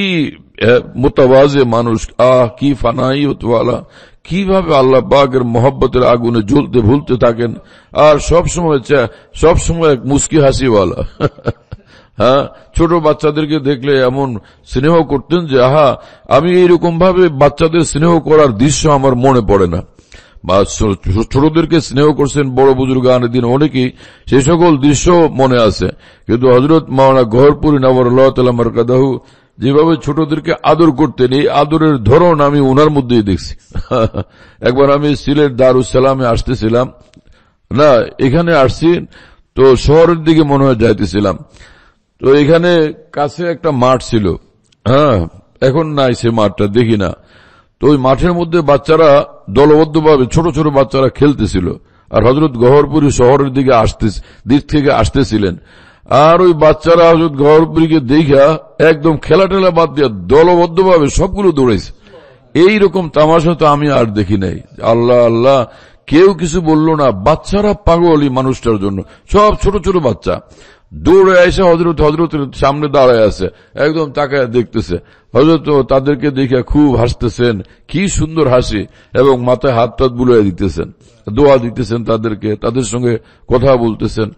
মোতাবাজে মানুষ আহ কি ফানাই ওতওয়ালা কিভাবে আল্লাহ পাকের মোহব্বতের আগুনে জ্বলতে ভুলতে থাকেন আর সব সময় সব সময় মুস্কি হাসিওয়ালা হ্যাঁ ছোট বাচ্চাদেরকে দেখলে এমন স্নেহ করতেন যে আহা আমি এইরকম ভাবে বাচ্চাদের স্নেহ করার দৃশ্য আমার মনে পড়ে না বা ছোটদেরকে স্নেহ করছেন বড় বুজুর্গ আনে দিন অনেকেই সে সকল দৃশ্য মনে আছে কিন্তু হজরত মাওনা গহরপুরী নবর আল্লাহ তালাহ যেভাবে ছোটদেরকে আদর করতেন এই আদরের ধরন আমি ওনার মধ্যেই দেখছি একবার আমি সিলেট দারুসালামে আসতেছিলাম না এখানে আসছি তো শহরের দিকে মনে হয় যাইতেছিলাম তো এখানে কাছে একটা মাঠ ছিল হ্যাঁ এখন নাই সে মাঠটা দেখি না তো ওই মাঠের মধ্যে বাচ্চারা দলবদ্ধভাবে ছোট ছোট বাচ্চারা খেলতেছিল আর হজরত গহরপুরি শহরের দিকে আসতে দিক থেকে আসতেছিলেন আর ওই বাচ্চারা হজরত ঘর দেখা একদম খেলা টেলা বাদ দিয়ে দলবদ্ধ ভাবে সবগুলো দৌড়াইছে রকম তামাশা তো আমি আর দেখি নাই আল্লাহ আল্লাহ কেউ কিছু বলল না বাচ্চারা পাগল এই মানুষটার জন্য সব ছোট ছোট বাচ্চা দৌড়ে আসে হজরত হজরত সামনে দাঁড়ায় আছে একদম তাকায় দেখতেছে হজরত তাদেরকে দেখে খুব হাসতেছেন কি সুন্দর হাসি এবং মাথায় হাত টাত বুলাই দিতেছেন দোয়া দিতেছেন তাদেরকে তাদের সঙ্গে কথা বলতেছেন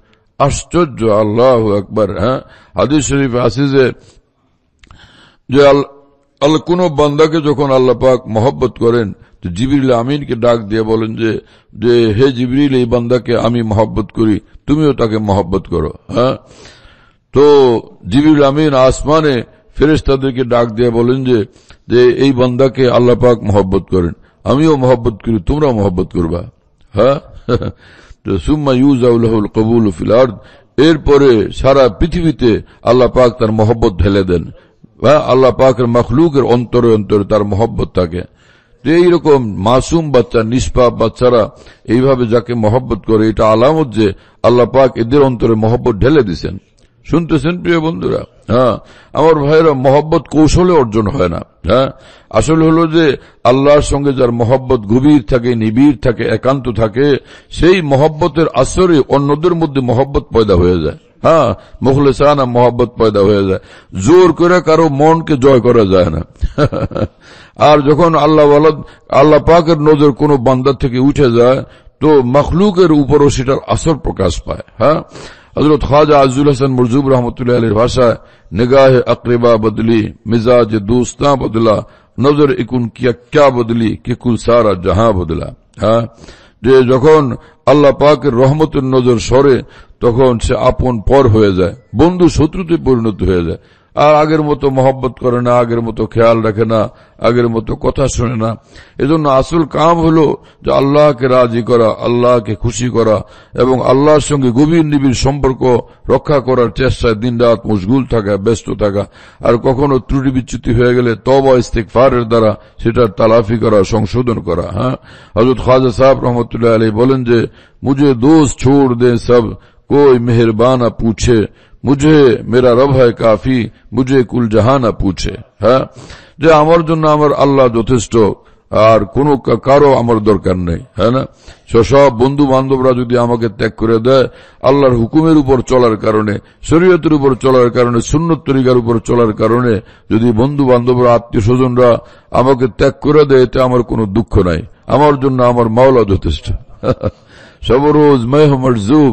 আশ্চর্য আল্লাহ একবার হ্যাঁ হাদিস শরীফ আছে যে আল্লাহ কোন বান্দাকে যখন আল্লাহ পাক মহব্বত করেন তো জিবরিল আমিনকে ডাক দিয়ে বলেন যে হে জিবরিল এই বান্দাকে আমি মহব্বত করি তুমিও তাকে মহব্বত করো হ্যাঁ তো জিবিরুল আমিন আসমানে ফেরেস্তাদেরকে ডাক দিয়ে বলেন যে যে এই বান্দাকে আল্লাহ পাক মহব্বত করেন আমিও মহব্বত করি তোমরাও মহব্বত করবা হ্যাঁ ইউজ কবুল এরপরে সারা পৃথিবীতে আল্লাহ পাক তার মহব্বত ঢেলে দেন হ্যাঁ, আল্লাহ পাকের মখলুকের অন্তরে অন্তরে তার মহব্বত থাকে তো এইরকম মাসুম বাচ্চা নিষ্পাপ বাচ্চারা এইভাবে যাকে মহব্বত করে এটা আলামত যে আল্লাহ পাক এদের অন্তরে মহব্বত ঢেলে দিছেন শুনতেছেন প্রিয় বন্ধুরা হ্যাঁ আমার ভাইয়েরা মহব্বত কৌশলে অর্জন হয় না হ্যাঁ আসলে হলো যে আল্লাহর সঙ্গে যার মহব্বত গভীর থাকে নিবিড় থাকে একান্ত থাকে সেই মহব্বতের আশ্রয়ে অন্যদের মধ্যে মহব্বত পয়দা হয়ে যায় হ্যাঁ সাহানা মহব্বত পয়দা হয়ে যায় জোর করে কারো মনকে জয় করা যায় না আর যখন আল্লাহ আল্লাহ পাকের নজর কোনো বান্দার থেকে উঠে যায় তো মখলুকের উপরও সেটার আসর প্রকাশ পায় হ্যাঁ حضرت خواجہ عز الحسن مرزوب رحمۃ اللہ علیہ بھاشا نگاہ اقربا بدلی مزاج دوستاں بدلا نظر اکن کیا کیا بدلی کہ کل سارا جہاں بدلا ہاں؟ جان اللہ پاک رحمت الظر سورے تخت سے اپن پر ہوئے جائے بندو پورنت ہوئے جائے আর আগের মতো মহব্বত করে না আগের মতো খেয়াল রাখে না আগের মতো কথা শোনে না এজন্য আসল কাম হলো যে আল্লাহকে রাজি করা আল্লাহকে খুশি করা এবং আল্লাহর সঙ্গে গভীর নিবিড় সম্পর্ক রক্ষা করার চেষ্টায় দিন রাত মশগুল থাকা ব্যস্ত থাকা আর কখনো ত্রুটি বিচ্যুতি হয়ে গেলে তব ইস্তেক ফারের দ্বারা সেটার তালাফি করা সংশোধন করা হ্যাঁ হজরত খাজা সাহেব রহমতুল্লাহ আলী বলেন যে মুজে দোষ ছোড় দে সব কই মেহরবানা পুছে মুঝে মেরা রব হয় কাফি মুঝে কুল জাহা না পুছে হ্যাঁ যে আমার জন্য আমার আল্লাহ যথেষ্ট আর কোন কারো আমার দরকার নেই হ্যাঁ না সব বন্ধু বান্ধবরা যদি আমাকে ত্যাগ করে দেয় আল্লাহর হুকুমের উপর চলার কারণে শরীয়তের উপর চলার কারণে শূন্য তরিকার উপর চলার কারণে যদি বন্ধু বান্ধবরা আত্মীয় স্বজনরা আমাকে ত্যাগ করে দেয় এতে আমার কোনো দুঃখ নাই আমার জন্য আমার মাওলা যথেষ্ট সবরোজ মেহমর জুব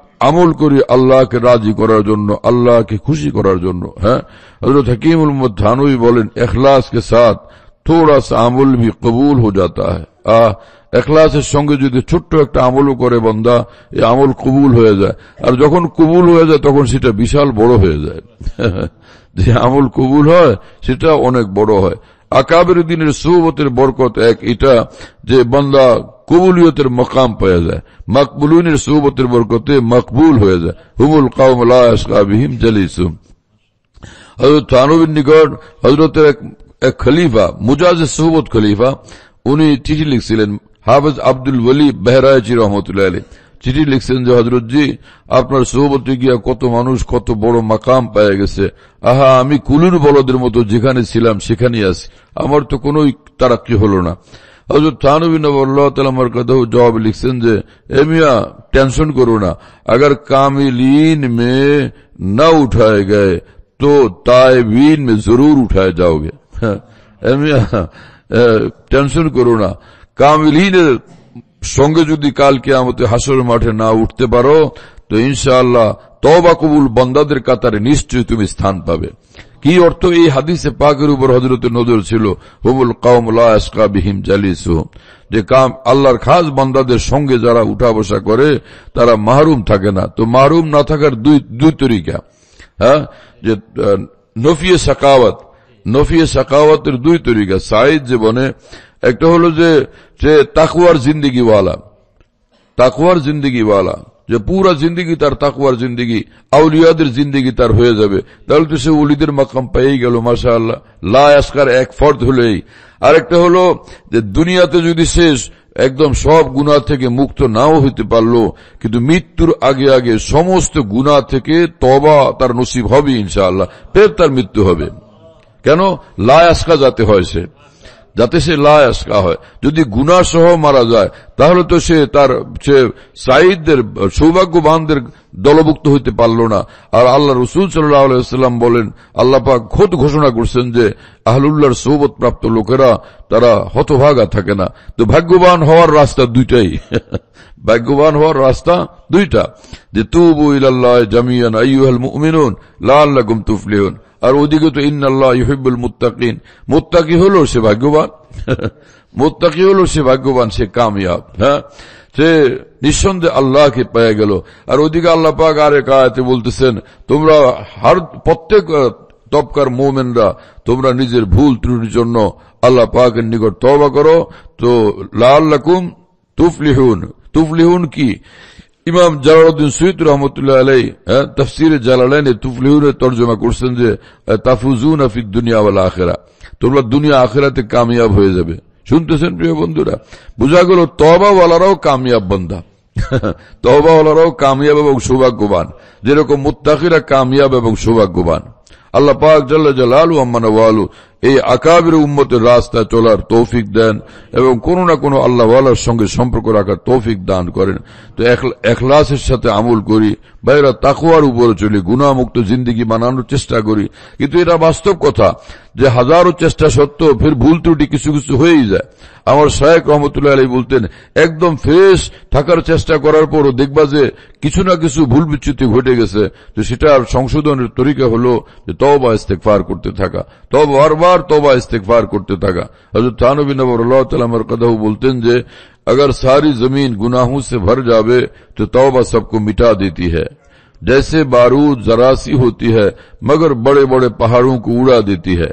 আমল করি আল্লাহকে রাজি করার জন্য আল্লাহকে খুশি করার জন্য হ্যাঁ হজরত হकीমুল মধ্যানবী বলেন এখলাস কে সাথ থোড়া সা আমল ভি কবুল হো যাতা হ্যাঁ এখলাসের সঙ্গে যদি ছোট্ট একটা আমলও করে বন্দা এই আমল কবুল হয়ে যায় আর যখন কবুল হয়ে যায় তখন সেটা বিশাল বড় হয়ে যায় যে আমল কবুল হয় সেটা অনেক বড় হয় আকাবের দিনের সুবতের বরকত এক এটা যে বন্দা কবুলিয়তের মকাম পাওয়া যায় মকবুলিনের সৌবতের বরকতে মকবুল হয়ে যায় হুমুল কাউমিম জালিসুম হজরত থানবীর নিকট হজরতের এক খলিফা মুজাজ সৌবত খলিফা উনি চিঠি লিখছিলেন হাফেজ আব্দুল ওলি বেহরায়চি রহমতুল্লাহ আলী চিঠি লিখছেন যে হজরত জি আপনার সৌবতে গিয়া কত মানুষ কত বড় মাকাম পাওয়া গেছে আহা আমি কুলুর বলদের মতো যেখানে ছিলাম সেখানেই আছি আমার তো কোন তারাক্কি হল না حضرت تھانوی نو اللہ تعالیٰ مرکتہ جواب لکھسن جے جی، اے میاں ٹینشن کرو نا اگر کاملین میں نہ اٹھائے گئے تو تائبین میں ضرور اٹھائے جاؤ گے اے میاں ٹینشن کرو نا کاملین سنگے جدی کال کے آمد حسر مٹھے نہ اٹھتے پارو تو انشاءاللہ توبہ قبول بندہ در قطر نشچے تم استھان پاوے কি অর্থ এই হাদিসে পাকের উপর হজরত নজর ছিল হুবুল কাউমলাহিম জালিস যে কাম আল্লাহর খাস বান্দাদের সঙ্গে যারা উঠা বসা করে তারা মাহরুম থাকে না তো মাহরুম না থাকার দুই দুই তরিকা হ্যাঁ যে নফিয়ে সাকাওয়াত নফিয়ে সাকাওয়াতের দুই তরিকা সাইদ জীবনে একটা হলো যে তাকুয়ার জিন্দিগিওয়ালা তাকুয়ার জিন্দিগিওয়ালা যে পুরা জিন্দগি তার তাকুয়ার জিন্দগি আউলিয়াদের জিন্দগি তার হয়ে যাবে তাহলে তো সে উলিদের মাকাম পেয়েই গেল মাসা আল্লাহ লাস্কার এক ফর্দ হলেই আরেকটা হলো যে দুনিয়াতে যদি শেষ একদম সব গুণা থেকে মুক্ত নাও হইতে পারলো কিন্তু মৃত্যুর আগে আগে সমস্ত গুণা থেকে তবা তার নসিব হবে ইনশাআল্লাহ ফের তার মৃত্যু হবে কেন লায়াসকা যাতে হয় সে যাতে সে লাশকা হয় যদি গুণাসহ মারা যায় তাহলে তো সে তার সে সাঈদদের সৌভাগ্যবানদের দলভুক্ত হইতে পারল না আর আল্লাহ রসুল সাল্লাম বলেন আল্লাহ পাক খোদ ঘোষণা করছেন যে আহলুল্লাহর সৌবত প্রাপ্ত লোকেরা তারা হতভাগা থাকে না তো ভাগ্যবান হওয়ার রাস্তা দুইটাই ভাগ্যবান হওয়ার রাস্তা দুইটা যে তুবু ইলাল্লাহ জামিয়ান আইয়ুহাল মুমিনুন লা গুম তুফলিহুন আর ওদিকে তো ইন্নআল্লাহ ইহিবুল মুতাকিন মুতাকি হলো সে ভাগ্যবান মুতাকি হলো সে ভাগ্যবান সে কামিয়াব হ্যাঁ সে নিঃসন্দেহে আল্লাহকে পেয়ে গেল আর ওদিকে আল্লাহ পাক আরে এক বলতেছেন তোমরা হার প্রত্যেক তবকার মোমেনরা তোমরা নিজের ভুল ত্রুটির জন্য আল্লাহ পাকের নিকট তবা করো তো লাল তুফলিহুন তুফলিহুন কি ইমাম জালালউদ্দিন সৈয়দ রহমতুল্লাহ আলাই হ্যাঁ তফসির জালালাইনে তুফলিউরে তর্জমা করছেন যে তাফুজুন আফিদ দুনিয়া ওয়ালা আখেরা তোমরা দুনিয়া আখেরাতে কামিয়াব হয়ে যাবে শুনতেছেন প্রিয় বন্ধুরা বোঝা গেল তবাওয়ালারাও কামিয়াব বন্ধা তবাওয়ালারাও কামিয়াব এবং সৌভাগ্যবান যেরকম মুত্তাকিরা কামিয়াব এবং সৌভাগ্যবান আল্লাহ পাক জাল্লা জালালু আম্মান ওয়ালু এই আকাবের উম্মতের রাস্তায় চলার তৌফিক দেন এবং কোন না কোনো আল্লাহওয়ালার সঙ্গে সম্পর্ক রাখার তৌফিক দান করেন তো এখলাসের সাথে আমল করি ভাইরা তাকুয়ার উপরে চলি গুণামুক্ত জিন্দিগি বানানোর চেষ্টা করি কিন্তু এটা বাস্তব কথা যে হাজারো চেষ্টা সত্ত্বেও ফের ভুল ত্রুটি কিছু কিছু হয়েই যায় আমার শায়েক রহমতুল্লাহ আলী বলতেন একদম ফ্রেশ থাকার চেষ্টা করার পরও দেখবা যে কিছু না কিছু ভুল বিচ্যুতি ঘটে গেছে তো সেটার সংশোধনের তরিকা হল তবা ইস্তেক ফার করতে থাকা তবা বারবার بار توبہ استغفار کرتے تھا حضرت تھانوی نبر اللہ تعالیٰ مرکز بولتے ہیں اگر ساری زمین گناہوں سے بھر جاوے تو توبہ سب کو مٹا دیتی ہے जैसे बारूद जरा सी होती है मगर बड़े बड़े पहाड़ों को उड़ा देती है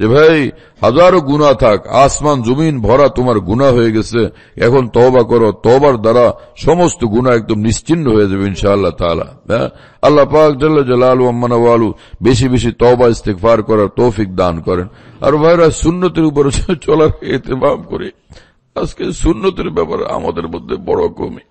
যে ভাই হাজারো গুণা থাক আসমান জমিন ভরা তোমার গুণা হয়ে গেছে এখন তবা করো তবার দ্বারা সমস্ত গুণা একদম নিশ্চিন্ন হয়ে যাবে ইনশাআল্লাহ তালা হ্যাঁ আল্লাহ পাক জাল্লাহ আম্মানু বেশি বেশি তবা ইস্তেকফার করার তৌফিক দান করেন আর ভাইরা শূন্যতের উপরে চলার এতে করে আজকে শূন্যতের ব্যাপারে আমাদের মধ্যে বড় কমি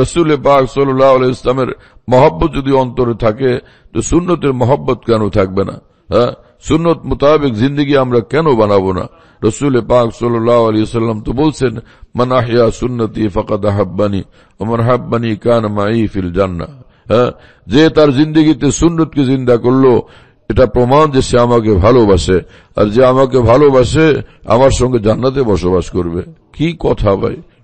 রসুল পাক সাল্লাহ ইসলামের মহব্বত যদি অন্তরে থাকে তো সুন্নতের মহব্বত কেন থাকবে না হ্যাঁ সুন্নত মোতাবেক জিন্দগি আমরা কেন বানাবো না রসুল পাক সাল্লাহ সাল্লাম তো বলছেন মানাহিয়া সুন্নতি ফকাত হাব্বানি ওমর হাব্বানি কান মাই ফিল জান্না হ্যাঁ যে তার জিন্দগিতে সুন্নতকে জিন্দা করলো এটা প্রমাণ যে সে আমাকে ভালোবাসে আর যে আমাকে ভালোবাসে আমার সঙ্গে জান্নাতে বসবাস করবে কি কথা ভাই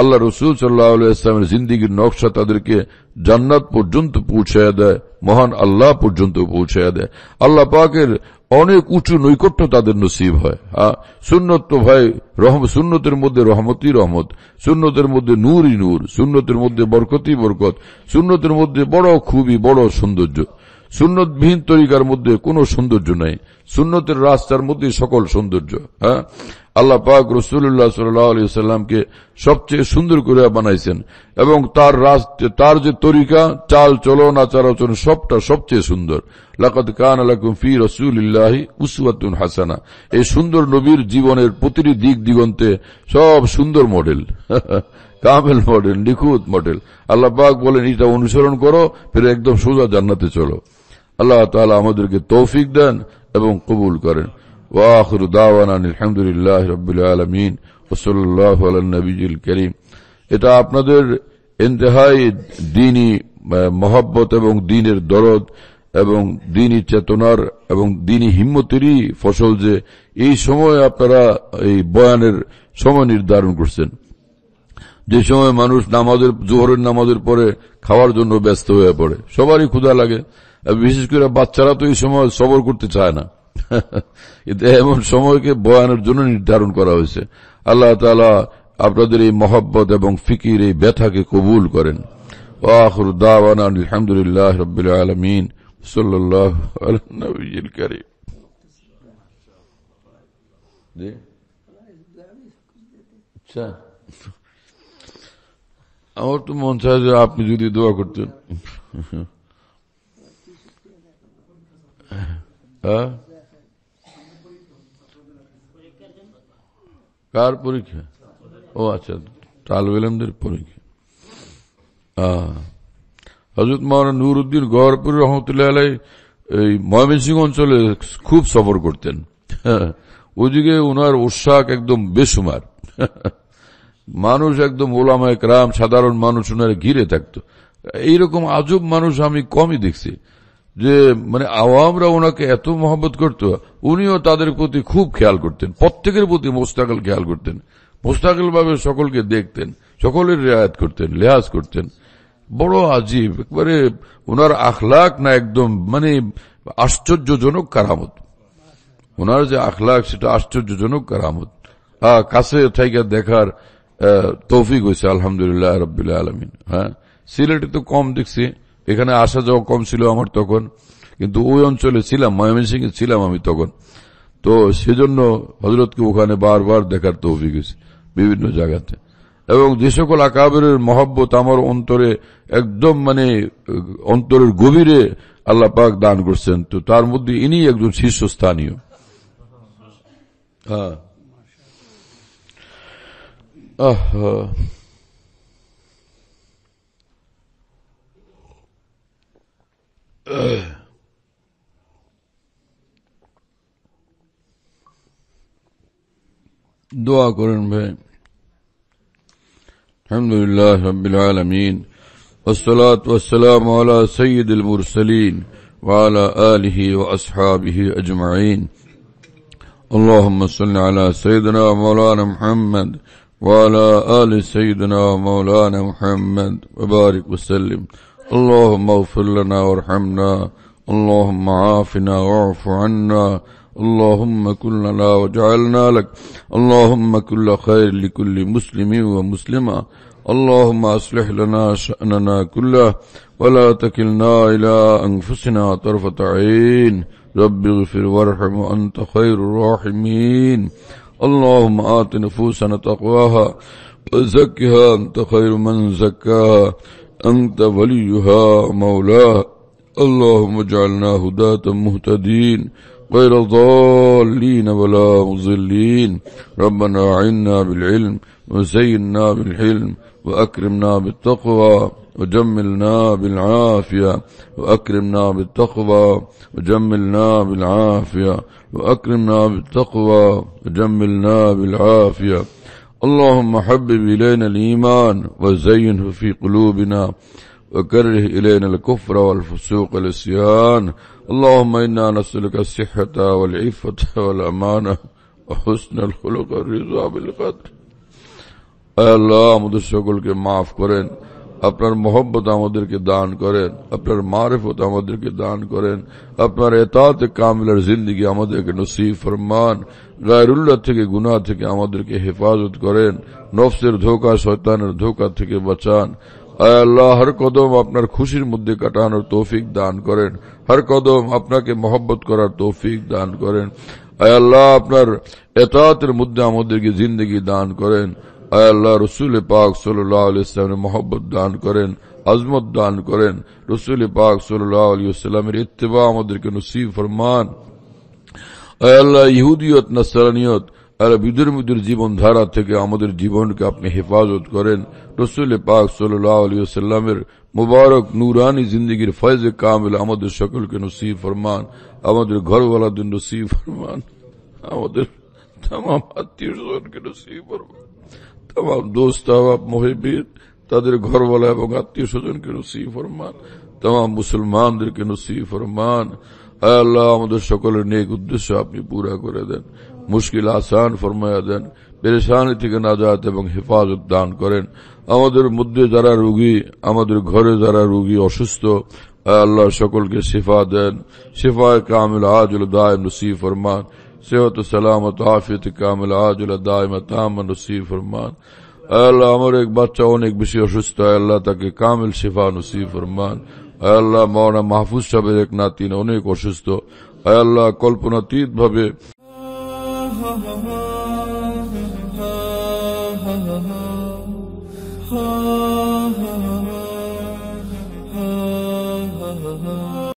আল্লাহ রসুল সাল্লাহামের জিন্দিগির নকশা তাদেরকে জান্নাত পর্যন্ত পৌঁছায় দেয় মহান আল্লাহ পর্যন্ত পৌঁছায় দেয় আল্লাহ পাকের অনেক উঁচু নৈকট্য তাদের নসিব হয় হ্যাঁ সুন্নত তো ভাই রহম সুন্নতের মধ্যে রহমতই রহমত সুন্নতের মধ্যে নূরই নূর সুন্নতের মধ্যে বরকতই বরকত সুন্নতের মধ্যে বড় খুবই বড় সৌন্দর্য সুন্নতবিহীন তরিকার মধ্যে কোনো সৌন্দর্য নাই সুন্নতের রাস্তার মধ্যে সকল সৌন্দর্য হ্যাঁ আল্লাহ পাক রসুল্লাহ সাল্লামকে সবচেয়ে সুন্দর করে বানাইছেন এবং তার তার যে তরিকা চাল চলন আচার আচরণ সবটা সবচেয়ে সুন্দর লাকত কান আলাকুম ফি রসুল্লাহি উসওয়াতুন হাসানা এই সুন্দর নবীর জীবনের প্রতিটি দিক দিগন্তে সব সুন্দর মডেল কামেল মডেল নিখুঁত মডেল আল্লাহ পাক বলেন এটা অনুসরণ করো ফের একদম সোজা জান্নাতে চলো আল্লাহ তালা আমাদেরকে তৌফিক দেন এবং কবুল করেন واخر دعوانا الحمد لله رب العالمين وصلى الله على النبي الكريم এটা আপনাদের ইন্তেহাই দিনই মহব্বত এবং দিনের দরদ এবং দিনই চেতনার এবং দিনই হিম্মতেরই ফসল যে এই সময় আপনারা এই বয়ানের সময় নির্ধারণ করছেন যে সময় মানুষ নামাজের জোহরের নামাজের পরে খাওয়ার জন্য ব্যস্ত হয়ে পড়ে সবারই ক্ষুধা লাগে বিশেষ করে বাচ্চারা তো এই সময় সবর করতে চায় না কিন্তু এমন সময়কে বয়ানের জন্য নির্ধারণ করা হয়েছে আল্লাহ তালা আপনাদের এই মহব্বত এবং ফিকির এই ব্যথাকে কবুল করেন আলহামদুলিল্লাহ دعوانا আচ্ছা। আমার তো মন চায় যে আপনি যদি দোয়া করতেন হ্যাঁ কার পরীক্ষা ও আচ্ছা তালবেলামদের পরীক্ষা হজরত মহারানা নুরুদ্দিন গহরপুর রহমতুল্লাহ এই ময়মনসিংহ অঞ্চলে খুব সফর করতেন ওদিকে ওনার উৎসাহ একদম বেসুমার মানুষ একদম ওলামায় রাম সাধারণ মানুষ ওনার ঘিরে থাকতো এইরকম আজব মানুষ আমি কমই দেখছি যে মানে আওয়ামরা ওনাকে এত মহব্বত করত উনিও তাদের প্রতি খুব খেয়াল করতেন প্রত্যেকের প্রতি মোস্তাকল খেয়াল করতেন মোস্তাকল ভাবে সকলকে দেখতেন সকলের রেয়াত করতেন লেহাজ করতেন বড় আজীব একবারে ওনার আখলাখ না একদম মানে আশ্চর্যজনক কারামত ওনার যে আখলাখ সেটা আশ্চর্যজনক কারামত কাছে থাইকা দেখার তৌফিক হয়েছে আলহামদুলিল্লাহ রবিল্লা আলমিন হ্যাঁ সিলেটে তো কম দেখছি এখানে আসা যাওয়া কম ছিল আমার তখন কিন্তু ওই অঞ্চলে ছিলাম ময়মনসিংহে ছিলাম আমি তখন তো সেজন্য হজরতকে ওখানে বারবার দেখার তো হয়েছে বিভিন্ন জায়গাতে এবং যে সকল আকাবের মহব্বত আমার অন্তরে একদম মানে অন্তরের গভীরে আল্লাহ পাক দান করছেন তো তার মধ্যে ইনি একজন শীর্ষস্থানীয় হ্যাঁ আহ দোয়া بھائی الحمد لله رب العالمين والصلاة والسلام على سيد المرسلين وعلى آله وأصحابه أجمعين اللهم صل على سيدنا مولانا محمد وعلى آل سيدنا مولانا محمد وبارك وسلم اللهم اغفر لنا وارحمنا اللهم عافنا واعف عنا اللهم كن لنا واجعلنا لك اللهم كل خير لكل مسلم ومسلمة اللهم أصلح لنا شأننا كله ولا تكلنا إلى أنفسنا طرفة عين رب اغفر وارحم وأنت خير الراحمين اللهم آت نفوسنا تقواها وزكها أنت خير من زكاها أنت وليها مولاه اللهم اجعلنا هداة مهتدين غير ضالين ولا مضلين ربنا عنا بالعلم وزينا بالحلم وأكرمنا بالتقوى وجملنا بالعافية وأكرمنا بالتقوى وجملنا بالعافية وأكرمنا بالتقوى وجملنا بالعافية اللهم حبب إلينا الإيمان وزينه في قلوبنا وكره إلينا الكفر والفسوق والعصيان اللهم إنا نسألك الصحة والعفة والأمانة وحسن الخلق والرضا بالقدر اے اللہ مجھ سے معاف আপনার মোহব্বত আমাদেরকে দান করেন আপনার মারেফত আমাদেরকে দান করেন আপনার এতাত কামিলার জিন্দিগি আমাদেরকে নসিব ফরমান গায়রুল্লাহ থেকে গুনাহ থেকে আমাদেরকে হেফাজত করেন নফসের ধোকা শয়তানের ধোকা থেকে বাঁচান আল্লাহ হর কদম আপনার খুশির মধ্যে কাটানোর তৌফিক দান করেন হর কদম আপনাকে মহব্বত করার তৌফিক দান করেন আল্লাহ আপনার এতাতের মধ্যে আমাদেরকে জিন্দগি দান করেন আল্লাহ রসুল পাক সাল্লাহ আলিয়াল্লামের মহব্বত দান করেন আজমত দান করেন রসুল পাক সাল্লাহ ইত্তেবা আমাদেরকে নসিব ফরমান আল্লাহ ইহুদিয়ত নাসারানিয়ত আল্লাহ বিদুর মিদুর জীবনধারা থেকে আমাদের জীবনকে আপনি হেফাজত করেন রসুল পাক সাল্লাহ মুবারক নুরানি জিন্দগির ফয়জ কামিল আমাদের সকলকে নসিব ফরমান আমাদের ঘরওয়ালাদের নসিব ফরমান আমাদের তাম আত্মীয় رسول নসিব ফরমান তোমার দোস্ত মহিবীর তাদের তাদের বলা এবং আত্মীয় স্বজনকে নসি ফরমান মুসলমানদের মুসলমানদেরকে নসি ফরমান আল্লাহ আমাদের সকলের নেক উদ্দেশ্য আপনি পুরা করে দেন মুশকিল আসান ফরমায়া দেন পেরেশানি থেকে নাজাত এবং হেফাজত দান করেন আমাদের মধ্যে যারা রুগী আমাদের ঘরে যারা রুগী অসুস্থ আল্লাহ সকলকে শেফা দেন শেফা কামিল আজ দায় নসি ফরমান صحت سلامت عافیت کامل عاجل دائم تام نصیب فرمان اے اللہ ہمارے ایک بچہ ہونے ایک بادشاہ اُنک ہے اللہ تاکہ کامل شفا نصیب فرمان اے اللہ مونا محفوظ شب ایک ایک تین اُنکس اے اللہ کلپنا تیت بھبے